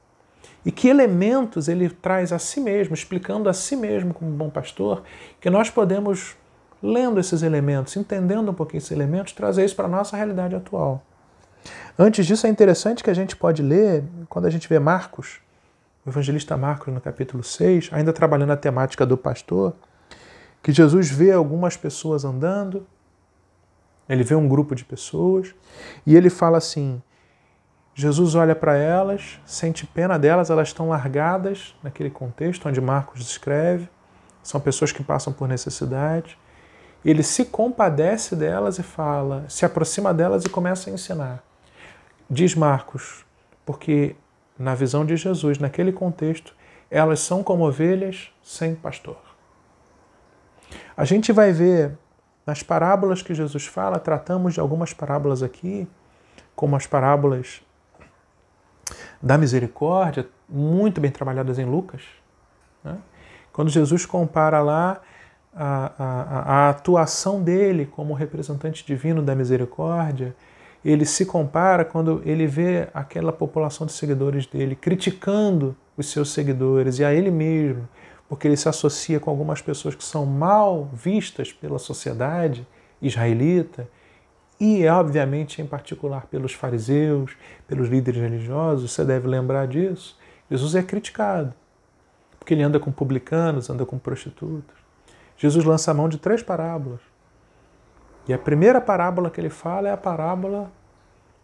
E que elementos ele traz a si mesmo, explicando a si mesmo como bom pastor, que nós podemos, lendo esses elementos, entendendo um pouquinho esses elementos, trazer isso para a nossa realidade atual. Antes disso, é interessante que a gente pode ler, quando a gente vê Marcos, o evangelista Marcos, no capítulo 6, ainda trabalhando a temática do pastor, que Jesus vê algumas pessoas andando, ele vê um grupo de pessoas, e ele fala assim: Jesus olha para elas, sente pena delas, elas estão largadas naquele contexto onde Marcos escreve, são pessoas que passam por necessidade. Ele se compadece delas e fala, se aproxima delas e começa a ensinar. Diz Marcos, porque na visão de Jesus, naquele contexto, elas são como ovelhas sem pastor. A gente vai ver nas parábolas que Jesus fala, tratamos de algumas parábolas aqui, como as parábolas da misericórdia, muito bem trabalhadas em Lucas. Né? Quando Jesus compara lá a, a, a, atuação dele como representante divino da misericórdia, ele se compara quando ele vê aquela população de seguidores dele criticando os seus seguidores e a ele mesmo, porque ele se associa com algumas pessoas que são mal vistas pela sociedade israelita e, obviamente, em particular pelos fariseus, pelos líderes religiosos, você deve lembrar disso. Jesus é criticado, porque ele anda com publicanos, anda com prostitutas. Jesus lança a mão de três parábolas. E a primeira parábola que ele fala é a parábola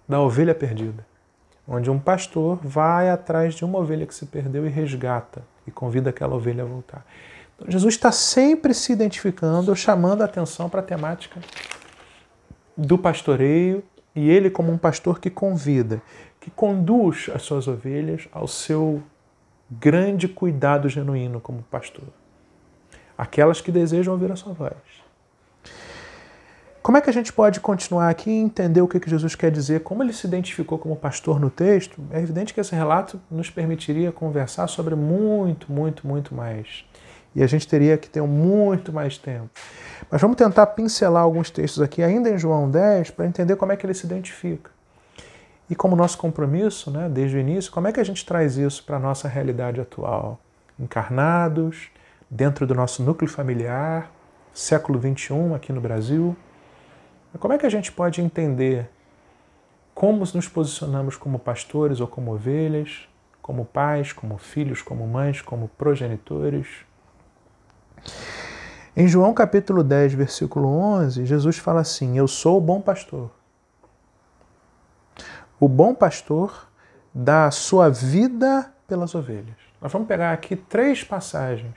da ovelha perdida, onde um pastor vai atrás de uma ovelha que se perdeu e resgata e convida aquela ovelha a voltar. Então, Jesus está sempre se identificando, chamando a atenção para a temática do pastoreio e ele como um pastor que convida, que conduz as suas ovelhas ao seu grande cuidado genuíno como pastor. Aquelas que desejam ouvir a sua voz. Como é que a gente pode continuar aqui e entender o que Jesus quer dizer, como ele se identificou como pastor no texto? É evidente que esse relato nos permitiria conversar sobre muito, muito, muito mais. E a gente teria que ter muito mais tempo. Mas vamos tentar pincelar alguns textos aqui, ainda em João 10, para entender como é que ele se identifica. E como nosso compromisso, né, desde o início, como é que a gente traz isso para a nossa realidade atual? Encarnados, dentro do nosso núcleo familiar, século XXI aqui no Brasil. Como é que a gente pode entender como nos posicionamos como pastores ou como ovelhas, como pais, como filhos, como mães, como progenitores? Em João capítulo 10, versículo 11, Jesus fala assim: Eu sou o bom pastor. O bom pastor dá a sua vida pelas ovelhas. Nós vamos pegar aqui três passagens.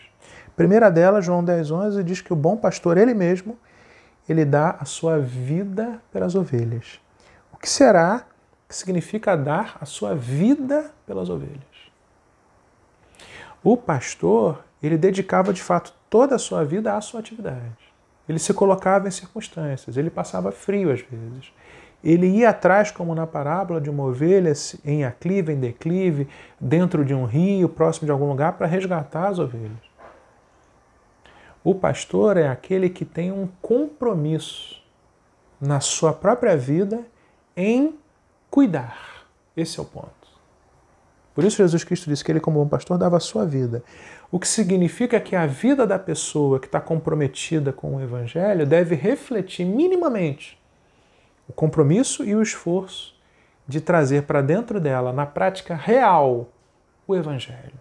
A primeira delas, João 10, 11, diz que o bom pastor, ele mesmo, ele dá a sua vida pelas ovelhas. O que será que significa dar a sua vida pelas ovelhas? O pastor, ele dedicava de fato toda a sua vida à sua atividade. Ele se colocava em circunstâncias, ele passava frio às vezes. Ele ia atrás, como na parábola de uma ovelha, em aclive, em declive, dentro de um rio, próximo de algum lugar, para resgatar as ovelhas. O pastor é aquele que tem um compromisso na sua própria vida em cuidar. Esse é o ponto. Por isso, Jesus Cristo disse que ele, como bom pastor, dava a sua vida. O que significa que a vida da pessoa que está comprometida com o Evangelho deve refletir minimamente o compromisso e o esforço de trazer para dentro dela, na prática real, o Evangelho.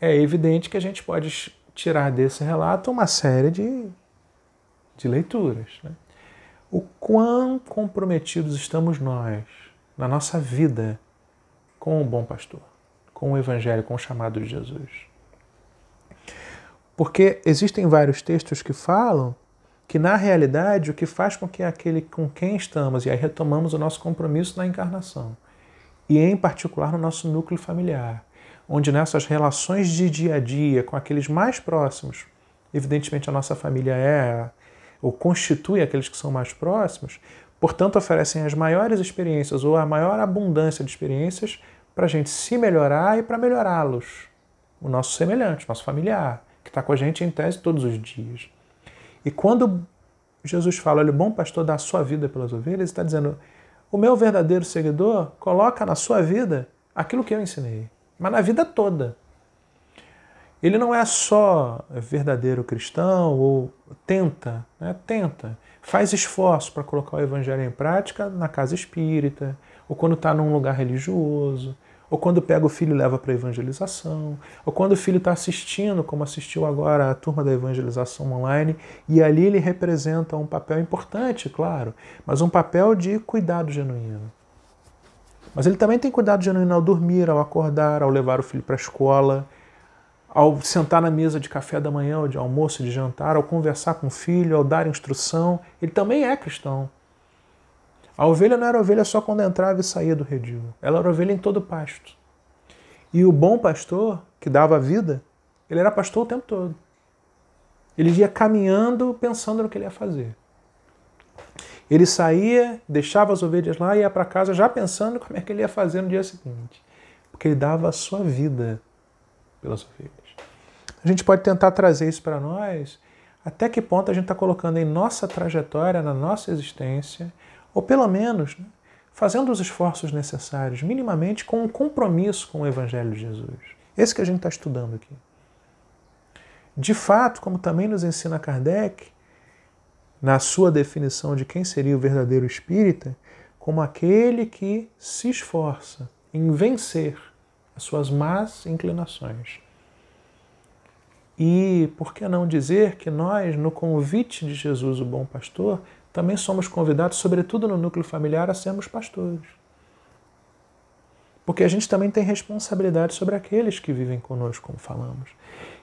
É evidente que a gente pode tirar desse relato uma série de, de leituras. Né? O quão comprometidos estamos nós na nossa vida com o bom pastor com o Evangelho, com o chamado de Jesus. Porque existem vários textos que falam que, na realidade, o que faz com que aquele com quem estamos, e aí retomamos o nosso compromisso na encarnação, e em particular no nosso núcleo familiar, onde nessas relações de dia a dia com aqueles mais próximos, evidentemente a nossa família é ou constitui aqueles que são mais próximos, portanto oferecem as maiores experiências ou a maior abundância de experiências para a gente se melhorar e para melhorá-los. O nosso semelhante, nosso familiar, que está com a gente em tese todos os dias. E quando Jesus fala, olha, o bom pastor dá a sua vida pelas ovelhas, ele está dizendo, o meu verdadeiro seguidor coloca na sua vida aquilo que eu ensinei, mas na vida toda. Ele não é só verdadeiro cristão ou tenta, né? tenta, faz esforço para colocar o evangelho em prática na casa espírita, ou quando está num lugar religioso, ou quando pega o filho e leva para a evangelização, ou quando o filho está assistindo, como assistiu agora a turma da evangelização online, e ali ele representa um papel importante, claro, mas um papel de cuidado genuíno. Mas ele também tem cuidado genuíno ao dormir, ao acordar, ao levar o filho para a escola, ao sentar na mesa de café da manhã, ou de almoço, de jantar, ao conversar com o filho, ao dar instrução. Ele também é cristão. A ovelha não era ovelha só quando entrava e saía do redil. Ela era ovelha em todo pasto. E o bom pastor, que dava a vida, ele era pastor o tempo todo. Ele ia caminhando pensando no que ele ia fazer. Ele saía, deixava as ovelhas lá e ia para casa já pensando como é que ele ia fazer no dia seguinte. Porque ele dava a sua vida pelas ovelhas. A gente pode tentar trazer isso para nós. Até que ponto a gente está colocando em nossa trajetória, na nossa existência, ou pelo menos né, fazendo os esforços necessários, minimamente com um compromisso com o Evangelho de Jesus. Esse que a gente está estudando aqui. De fato, como também nos ensina Kardec, na sua definição de quem seria o verdadeiro espírita, como aquele que se esforça em vencer as suas más inclinações. E por que não dizer que nós, no convite de Jesus, o bom pastor, também somos convidados, sobretudo no núcleo familiar, a sermos pastores. Porque a gente também tem responsabilidade sobre aqueles que vivem conosco, como falamos.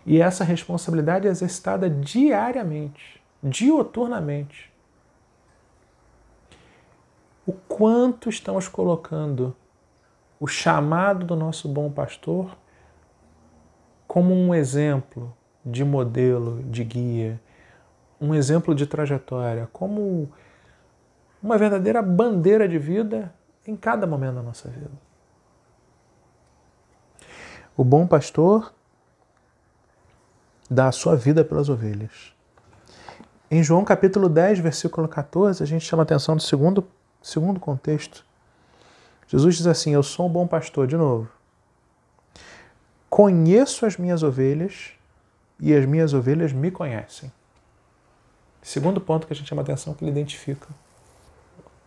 E essa responsabilidade é exercitada diariamente, dioturnamente. O quanto estamos colocando o chamado do nosso bom pastor como um exemplo de modelo, de guia, um exemplo de trajetória, como uma verdadeira bandeira de vida em cada momento da nossa vida. O bom pastor dá a sua vida pelas ovelhas. Em João capítulo 10, versículo 14, a gente chama a atenção do segundo, segundo contexto. Jesus diz assim: Eu sou um bom pastor, de novo. Conheço as minhas ovelhas e as minhas ovelhas me conhecem. Segundo ponto que a gente chama atenção é que ele identifica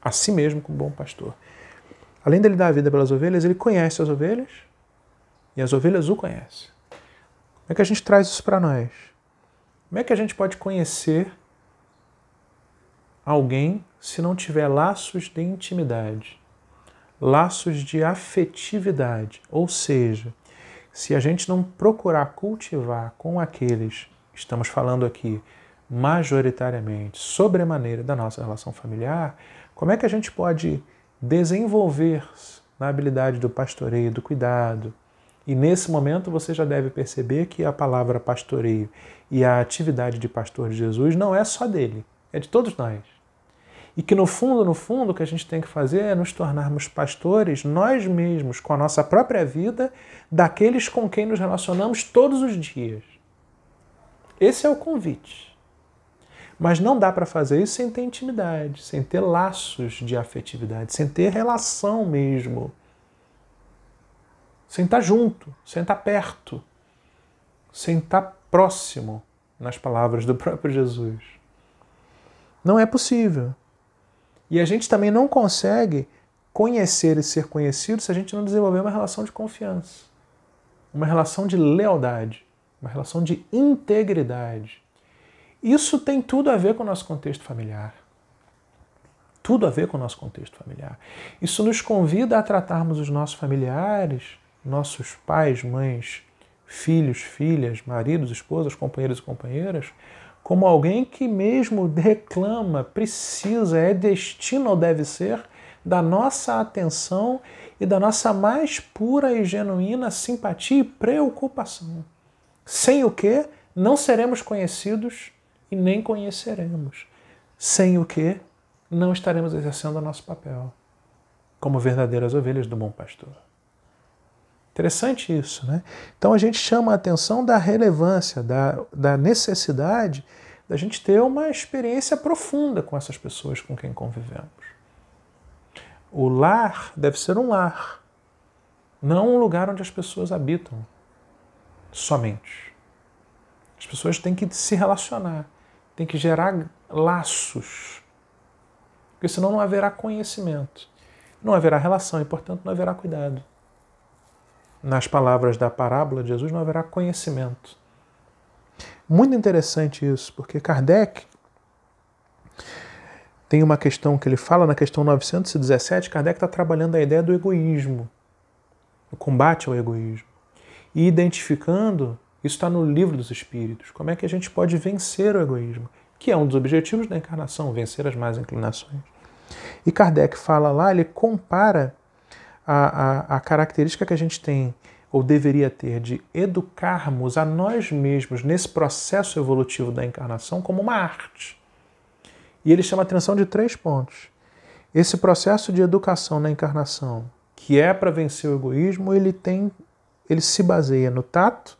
a si mesmo como bom pastor. Além dele dar a vida pelas ovelhas, ele conhece as ovelhas e as ovelhas o conhecem. Como é que a gente traz isso para nós? Como é que a gente pode conhecer alguém se não tiver laços de intimidade, laços de afetividade? Ou seja, se a gente não procurar cultivar com aqueles, estamos falando aqui majoritariamente, sobremaneira da nossa relação familiar, como é que a gente pode desenvolver na habilidade do pastoreio, do cuidado? E nesse momento você já deve perceber que a palavra pastoreio e a atividade de pastor de Jesus não é só dele, é de todos nós. E que no fundo, no fundo, o que a gente tem que fazer é nos tornarmos pastores nós mesmos, com a nossa própria vida, daqueles com quem nos relacionamos todos os dias. Esse é o convite. Mas não dá para fazer isso sem ter intimidade, sem ter laços de afetividade, sem ter relação mesmo. Sem estar tá junto, sem estar tá perto, sem estar tá próximo, nas palavras do próprio Jesus. Não é possível. E a gente também não consegue conhecer e ser conhecido se a gente não desenvolver uma relação de confiança, uma relação de lealdade, uma relação de integridade isso tem tudo a ver com o nosso contexto familiar. Tudo a ver com o nosso contexto familiar. Isso nos convida a tratarmos os nossos familiares, nossos pais, mães, filhos, filhas, maridos, esposas, companheiros e companheiras, como alguém que mesmo reclama, precisa, é destino ou deve ser da nossa atenção e da nossa mais pura e genuína simpatia e preocupação. Sem o que não seremos conhecidos e nem conheceremos, sem o que não estaremos exercendo o nosso papel como verdadeiras ovelhas do bom pastor. Interessante isso, né? Então a gente chama a atenção da relevância, da, da necessidade da gente ter uma experiência profunda com essas pessoas com quem convivemos. O lar deve ser um lar, não um lugar onde as pessoas habitam somente. As pessoas têm que se relacionar tem que gerar laços, porque senão não haverá conhecimento, não haverá relação e, portanto, não haverá cuidado. Nas palavras da parábola de Jesus, não haverá conhecimento. Muito interessante isso, porque Kardec tem uma questão que ele fala, na questão 917, Kardec está trabalhando a ideia do egoísmo, o combate ao egoísmo, e identificando isso está no livro dos Espíritos. Como é que a gente pode vencer o egoísmo? Que é um dos objetivos da encarnação, vencer as más inclinações. E Kardec fala lá, ele compara a, a, a característica que a gente tem ou deveria ter de educarmos a nós mesmos nesse processo evolutivo da encarnação como uma arte. E ele chama atenção de três pontos. Esse processo de educação na encarnação, que é para vencer o egoísmo, ele tem ele se baseia no tato,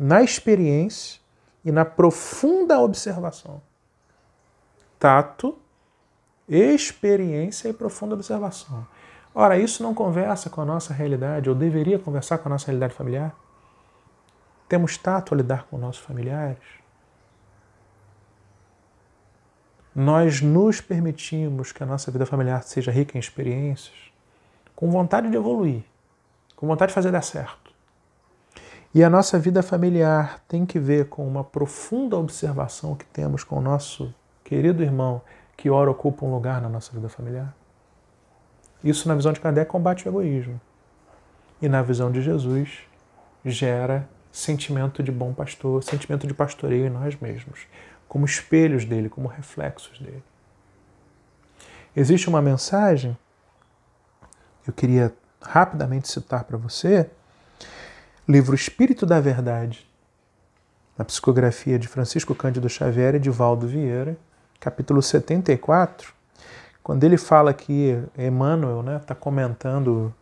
na experiência e na profunda observação. Tato, experiência e profunda observação. Ora, isso não conversa com a nossa realidade, ou deveria conversar com a nossa realidade familiar? Temos tato a lidar com nossos familiares? Nós nos permitimos que a nossa vida familiar seja rica em experiências, com vontade de evoluir, com vontade de fazer dar certo. E a nossa vida familiar tem que ver com uma profunda observação que temos com o nosso querido irmão, que ora ocupa um lugar na nossa vida familiar. Isso, na visão de Kardec, combate o egoísmo. E na visão de Jesus, gera sentimento de bom pastor, sentimento de pastoreio em nós mesmos, como espelhos dele, como reflexos dele. Existe uma mensagem, eu queria rapidamente citar para você, livro Espírito da Verdade, na psicografia de Francisco Cândido Xavier e de Valdo Vieira, capítulo 74, quando ele fala que Emmanuel está né, tá comentando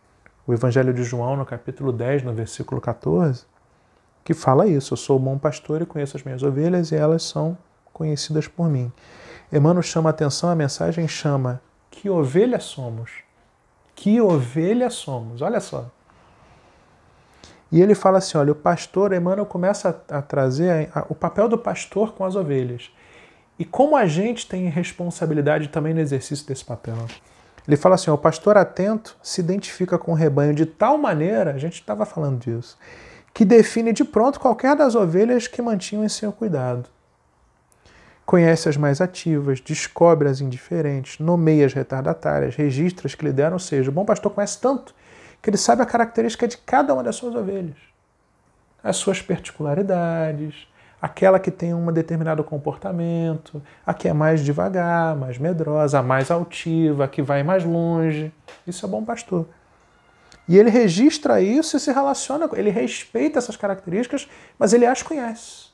o Evangelho de João, no capítulo 10, no versículo 14, que fala isso: Eu sou o bom pastor e conheço as minhas ovelhas e elas são conhecidas por mim. Emmanuel chama a atenção, a mensagem chama: Que ovelha somos? Que ovelha somos? Olha só. E ele fala assim: olha, o pastor, Emmanuel começa a, a trazer a, a, o papel do pastor com as ovelhas. E como a gente tem responsabilidade também no exercício desse papel. Ele fala assim: o pastor atento se identifica com o rebanho de tal maneira, a gente estava falando disso, que define de pronto qualquer das ovelhas que mantinham em seu cuidado. Conhece as mais ativas, descobre as indiferentes, nomeia as retardatárias, registra as que lhe deram, ou seja, o bom pastor conhece tanto que ele sabe a característica de cada uma das suas ovelhas, as suas particularidades, aquela que tem um determinado comportamento, a que é mais devagar, mais medrosa, a mais altiva, a que vai mais longe. Isso é bom pastor. E ele registra isso e se relaciona, ele respeita essas características, mas ele as conhece.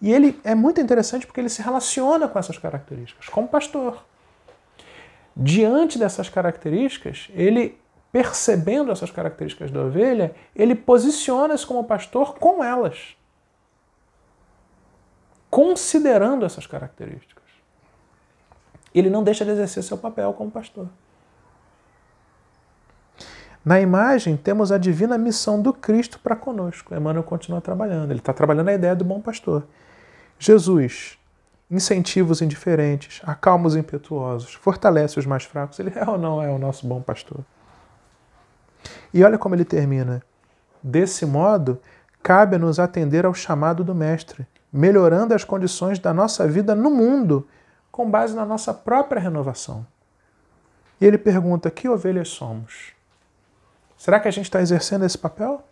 E ele é muito interessante porque ele se relaciona com essas características, como pastor. Diante dessas características, ele percebendo essas características da ovelha, ele posiciona-se como pastor com elas, considerando essas características. Ele não deixa de exercer seu papel como pastor. Na imagem, temos a divina missão do Cristo para conosco. Emmanuel continua trabalhando, ele está trabalhando a ideia do bom pastor. Jesus incentiva os indiferentes, acalma os impetuosos, fortalece os mais fracos. Ele é ou não é o nosso bom pastor? E olha como ele termina. Desse modo, cabe-nos atender ao chamado do Mestre, melhorando as condições da nossa vida no mundo, com base na nossa própria renovação. E ele pergunta: que ovelhas somos? Será que a gente está exercendo esse papel?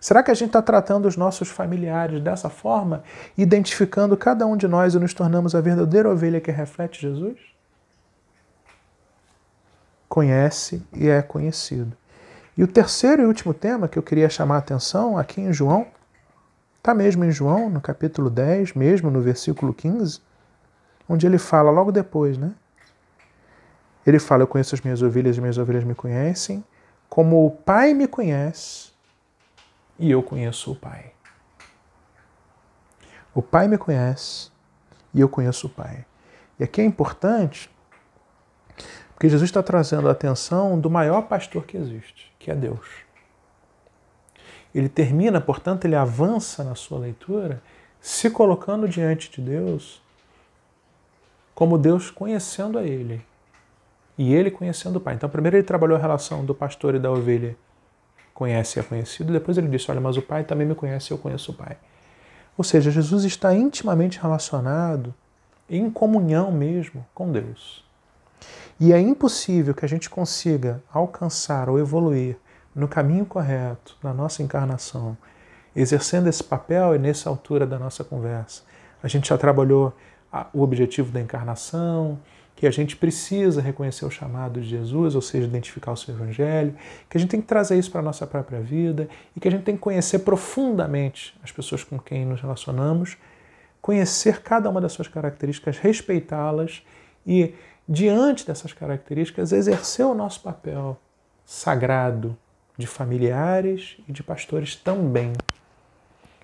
Será que a gente está tratando os nossos familiares dessa forma, identificando cada um de nós e nos tornamos a verdadeira ovelha que reflete Jesus? Conhece e é conhecido. E o terceiro e último tema que eu queria chamar a atenção aqui em João, está mesmo em João, no capítulo 10, mesmo no versículo 15, onde ele fala logo depois, né? Ele fala: Eu conheço as minhas ovelhas e minhas ovelhas me conhecem, como o Pai me conhece e eu conheço o Pai. O Pai me conhece e eu conheço o Pai. E aqui é importante porque Jesus está trazendo a atenção do maior pastor que existe que é Deus. Ele termina, portanto, ele avança na sua leitura, se colocando diante de Deus, como Deus conhecendo a ele e ele conhecendo o pai. Então, primeiro ele trabalhou a relação do pastor e da ovelha, conhece e é conhecido, depois ele disse: Olha, mas o pai também me conhece, eu conheço o pai. Ou seja, Jesus está intimamente relacionado, em comunhão mesmo, com Deus. E é impossível que a gente consiga alcançar ou evoluir no caminho correto, na nossa encarnação, exercendo esse papel e nessa altura da nossa conversa. A gente já trabalhou o objetivo da encarnação, que a gente precisa reconhecer o chamado de Jesus, ou seja, identificar o seu evangelho, que a gente tem que trazer isso para a nossa própria vida e que a gente tem que conhecer profundamente as pessoas com quem nos relacionamos, conhecer cada uma das suas características, respeitá-las e diante dessas características, exercer o nosso papel sagrado de familiares e de pastores também.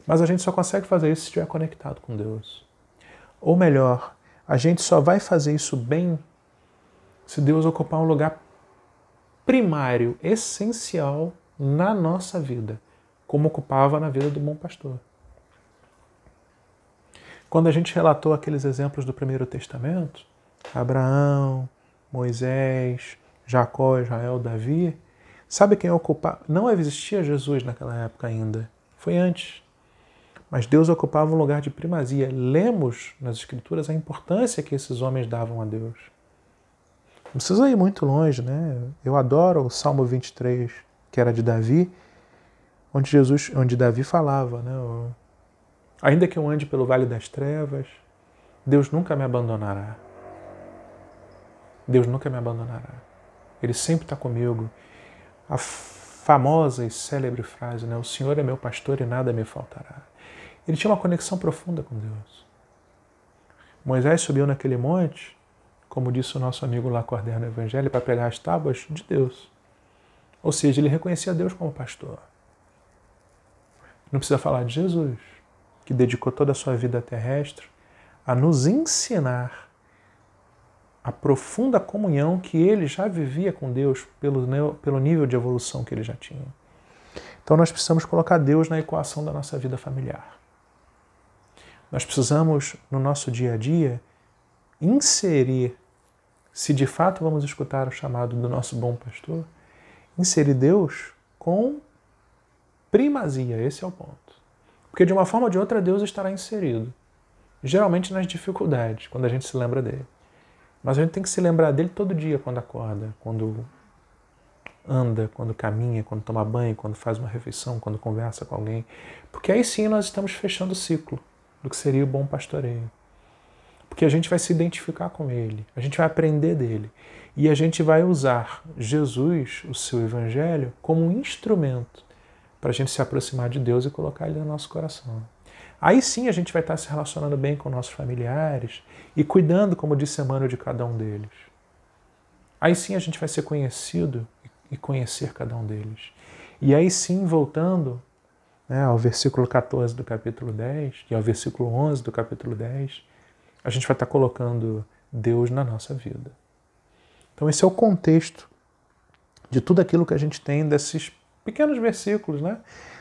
Mas a gente só consegue fazer isso se estiver conectado com Deus. Ou melhor, a gente só vai fazer isso bem se Deus ocupar um lugar primário, essencial na nossa vida, como ocupava na vida do bom pastor. Quando a gente relatou aqueles exemplos do Primeiro Testamento, Abraão, Moisés, Jacó, Israel, Davi. Sabe quem ocupava? Não existia Jesus naquela época ainda. Foi antes. Mas Deus ocupava um lugar de primazia. Lemos nas Escrituras a importância que esses homens davam a Deus. Não precisa ir muito longe, né? Eu adoro o Salmo 23, que era de Davi, onde Jesus, onde Davi falava, né? Ainda que eu ande pelo vale das trevas, Deus nunca me abandonará. Deus nunca me abandonará. Ele sempre está comigo. A famosa e célebre frase, né? O Senhor é meu pastor e nada me faltará. Ele tinha uma conexão profunda com Deus. Moisés subiu naquele monte, como disse o nosso amigo Lacordaire no Evangelho, para pegar as tábuas de Deus. Ou seja, ele reconhecia Deus como pastor. Não precisa falar de Jesus, que dedicou toda a sua vida terrestre a nos ensinar a profunda comunhão que ele já vivia com Deus pelo, pelo nível de evolução que ele já tinha. Então nós precisamos colocar Deus na equação da nossa vida familiar. Nós precisamos, no nosso dia a dia, inserir, se de fato vamos escutar o chamado do nosso bom pastor, inserir Deus com primazia, esse é o ponto. Porque de uma forma ou de outra Deus estará inserido, geralmente nas dificuldades, quando a gente se lembra dele. Mas a gente tem que se lembrar dele todo dia quando acorda, quando anda, quando caminha, quando toma banho, quando faz uma refeição, quando conversa com alguém. Porque aí sim nós estamos fechando o ciclo do que seria o bom pastoreio. Porque a gente vai se identificar com ele, a gente vai aprender dele. E a gente vai usar Jesus, o seu evangelho, como um instrumento para a gente se aproximar de Deus e colocar ele no nosso coração. Aí sim a gente vai estar se relacionando bem com nossos familiares e cuidando, como disse Emmanuel, de cada um deles. Aí sim a gente vai ser conhecido e conhecer cada um deles. E aí sim, voltando né, ao versículo 14 do capítulo 10 e ao versículo 11 do capítulo 10, a gente vai estar colocando Deus na nossa vida. Então, esse é o contexto de tudo aquilo que a gente tem desses pequenos versículos, né?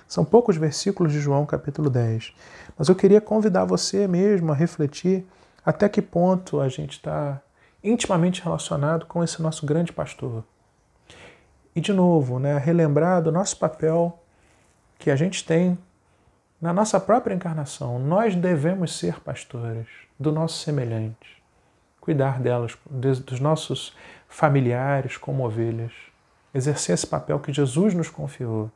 São poucos versículos de João capítulo 10. Mas eu queria convidar você mesmo a refletir até que ponto a gente está intimamente relacionado com esse nosso grande pastor. E de novo, né, relembrar do nosso papel que a gente tem na nossa própria encarnação. Nós devemos ser pastores do nosso semelhante, cuidar delas, dos nossos familiares como ovelhas, exercer esse papel que Jesus nos confiou.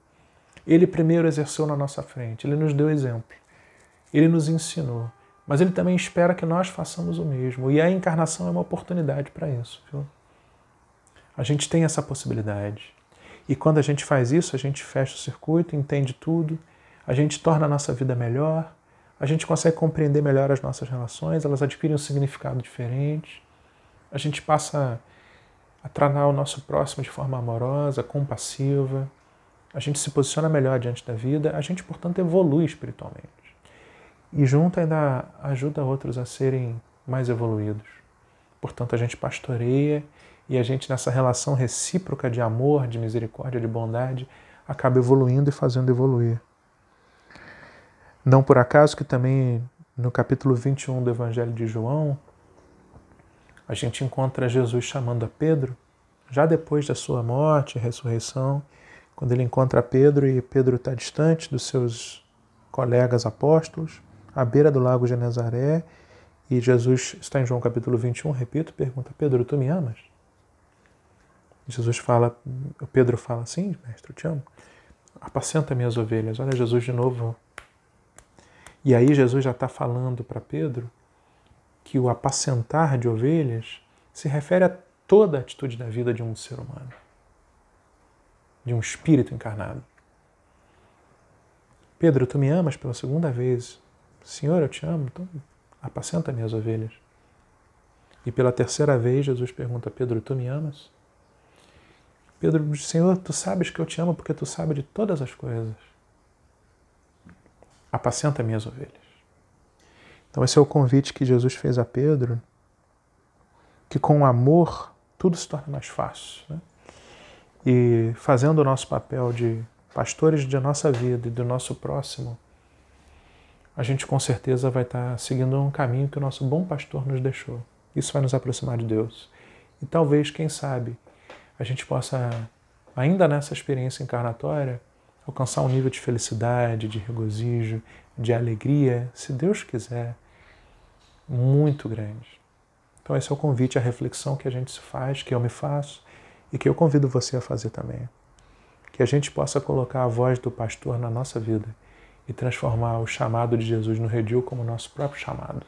Ele primeiro exerceu na nossa frente, ele nos deu exemplo, ele nos ensinou, mas ele também espera que nós façamos o mesmo. E a encarnação é uma oportunidade para isso, viu? A gente tem essa possibilidade. E quando a gente faz isso, a gente fecha o circuito, entende tudo, a gente torna a nossa vida melhor, a gente consegue compreender melhor as nossas relações, elas adquirem um significado diferente, a gente passa a tratar o nosso próximo de forma amorosa, compassiva, a gente se posiciona melhor diante da vida, a gente, portanto, evolui espiritualmente. E junto ainda ajuda outros a serem mais evoluídos. Portanto, a gente pastoreia e a gente, nessa relação recíproca de amor, de misericórdia, de bondade, acaba evoluindo e fazendo evoluir. Não por acaso que também no capítulo 21 do Evangelho de João, a gente encontra Jesus chamando a Pedro, já depois da sua morte e ressurreição, quando ele encontra Pedro e Pedro está distante dos seus colegas apóstolos, à beira do lago de Nazaré, e Jesus está em João capítulo 21, repito, pergunta: Pedro, tu me amas? Jesus fala, Pedro fala assim, mestre, eu te amo. Apacenta minhas ovelhas. Olha Jesus de novo. E aí Jesus já está falando para Pedro que o apacentar de ovelhas se refere a toda a atitude da vida de um ser humano de um espírito encarnado. Pedro, tu me amas pela segunda vez. Senhor, eu te amo, então apacenta minhas ovelhas. E pela terceira vez, Jesus pergunta: Pedro, tu me amas? Pedro diz: Senhor, tu sabes que eu te amo porque tu sabes de todas as coisas. Apacenta minhas ovelhas. Então, esse é o convite que Jesus fez a Pedro, que com o amor tudo se torna mais fácil. Né? e fazendo o nosso papel de pastores de nossa vida e do nosso próximo, a gente com certeza vai estar seguindo um caminho que o nosso bom pastor nos deixou. Isso vai nos aproximar de Deus. E talvez, quem sabe, a gente possa, ainda nessa experiência encarnatória, alcançar um nível de felicidade, de regozijo, de alegria, se Deus quiser, muito grande. Então, esse é o convite à reflexão que a gente se faz, que eu me faço, e que eu convido você a fazer também. Que a gente possa colocar a voz do pastor na nossa vida e transformar o chamado de Jesus no redil como nosso próprio chamado.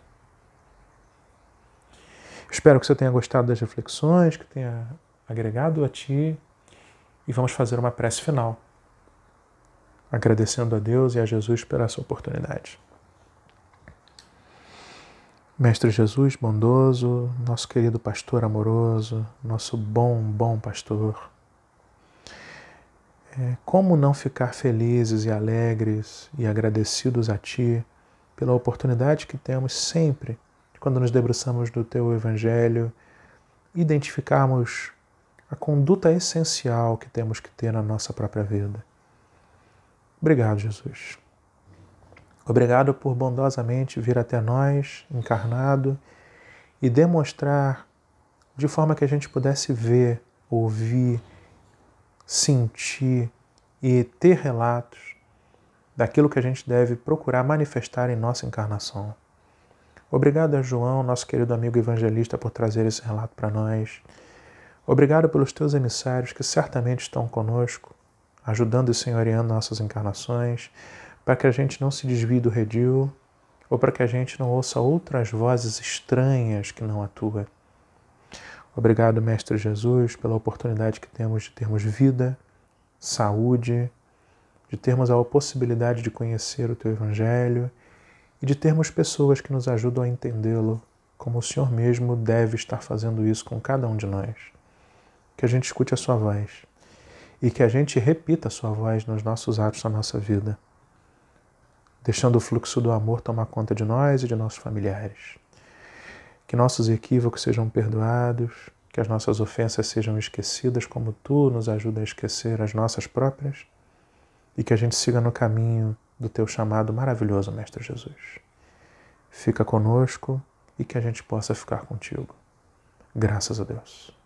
Espero que você tenha gostado das reflexões, que tenha agregado a ti e vamos fazer uma prece final, agradecendo a Deus e a Jesus pela sua oportunidade. Mestre Jesus bondoso, nosso querido pastor amoroso, nosso bom, bom pastor, é, como não ficar felizes e alegres e agradecidos a Ti pela oportunidade que temos sempre, quando nos debruçamos do Teu Evangelho, identificarmos a conduta essencial que temos que ter na nossa própria vida. Obrigado, Jesus. Obrigado por bondosamente vir até nós, encarnado, e demonstrar de forma que a gente pudesse ver, ouvir, sentir e ter relatos daquilo que a gente deve procurar manifestar em nossa encarnação. Obrigado a João, nosso querido amigo evangelista, por trazer esse relato para nós. Obrigado pelos teus emissários que certamente estão conosco, ajudando e senhoreando nossas encarnações para que a gente não se desvie do redil ou para que a gente não ouça outras vozes estranhas que não a tua. Obrigado, Mestre Jesus, pela oportunidade que temos de termos vida, saúde, de termos a possibilidade de conhecer o teu Evangelho e de termos pessoas que nos ajudam a entendê-lo, como o Senhor mesmo deve estar fazendo isso com cada um de nós. Que a gente escute a sua voz e que a gente repita a sua voz nos nossos atos na nossa vida deixando o fluxo do amor tomar conta de nós e de nossos familiares. Que nossos equívocos sejam perdoados, que as nossas ofensas sejam esquecidas, como tu nos ajuda a esquecer as nossas próprias, e que a gente siga no caminho do teu chamado maravilhoso, Mestre Jesus. Fica conosco e que a gente possa ficar contigo. Graças a Deus.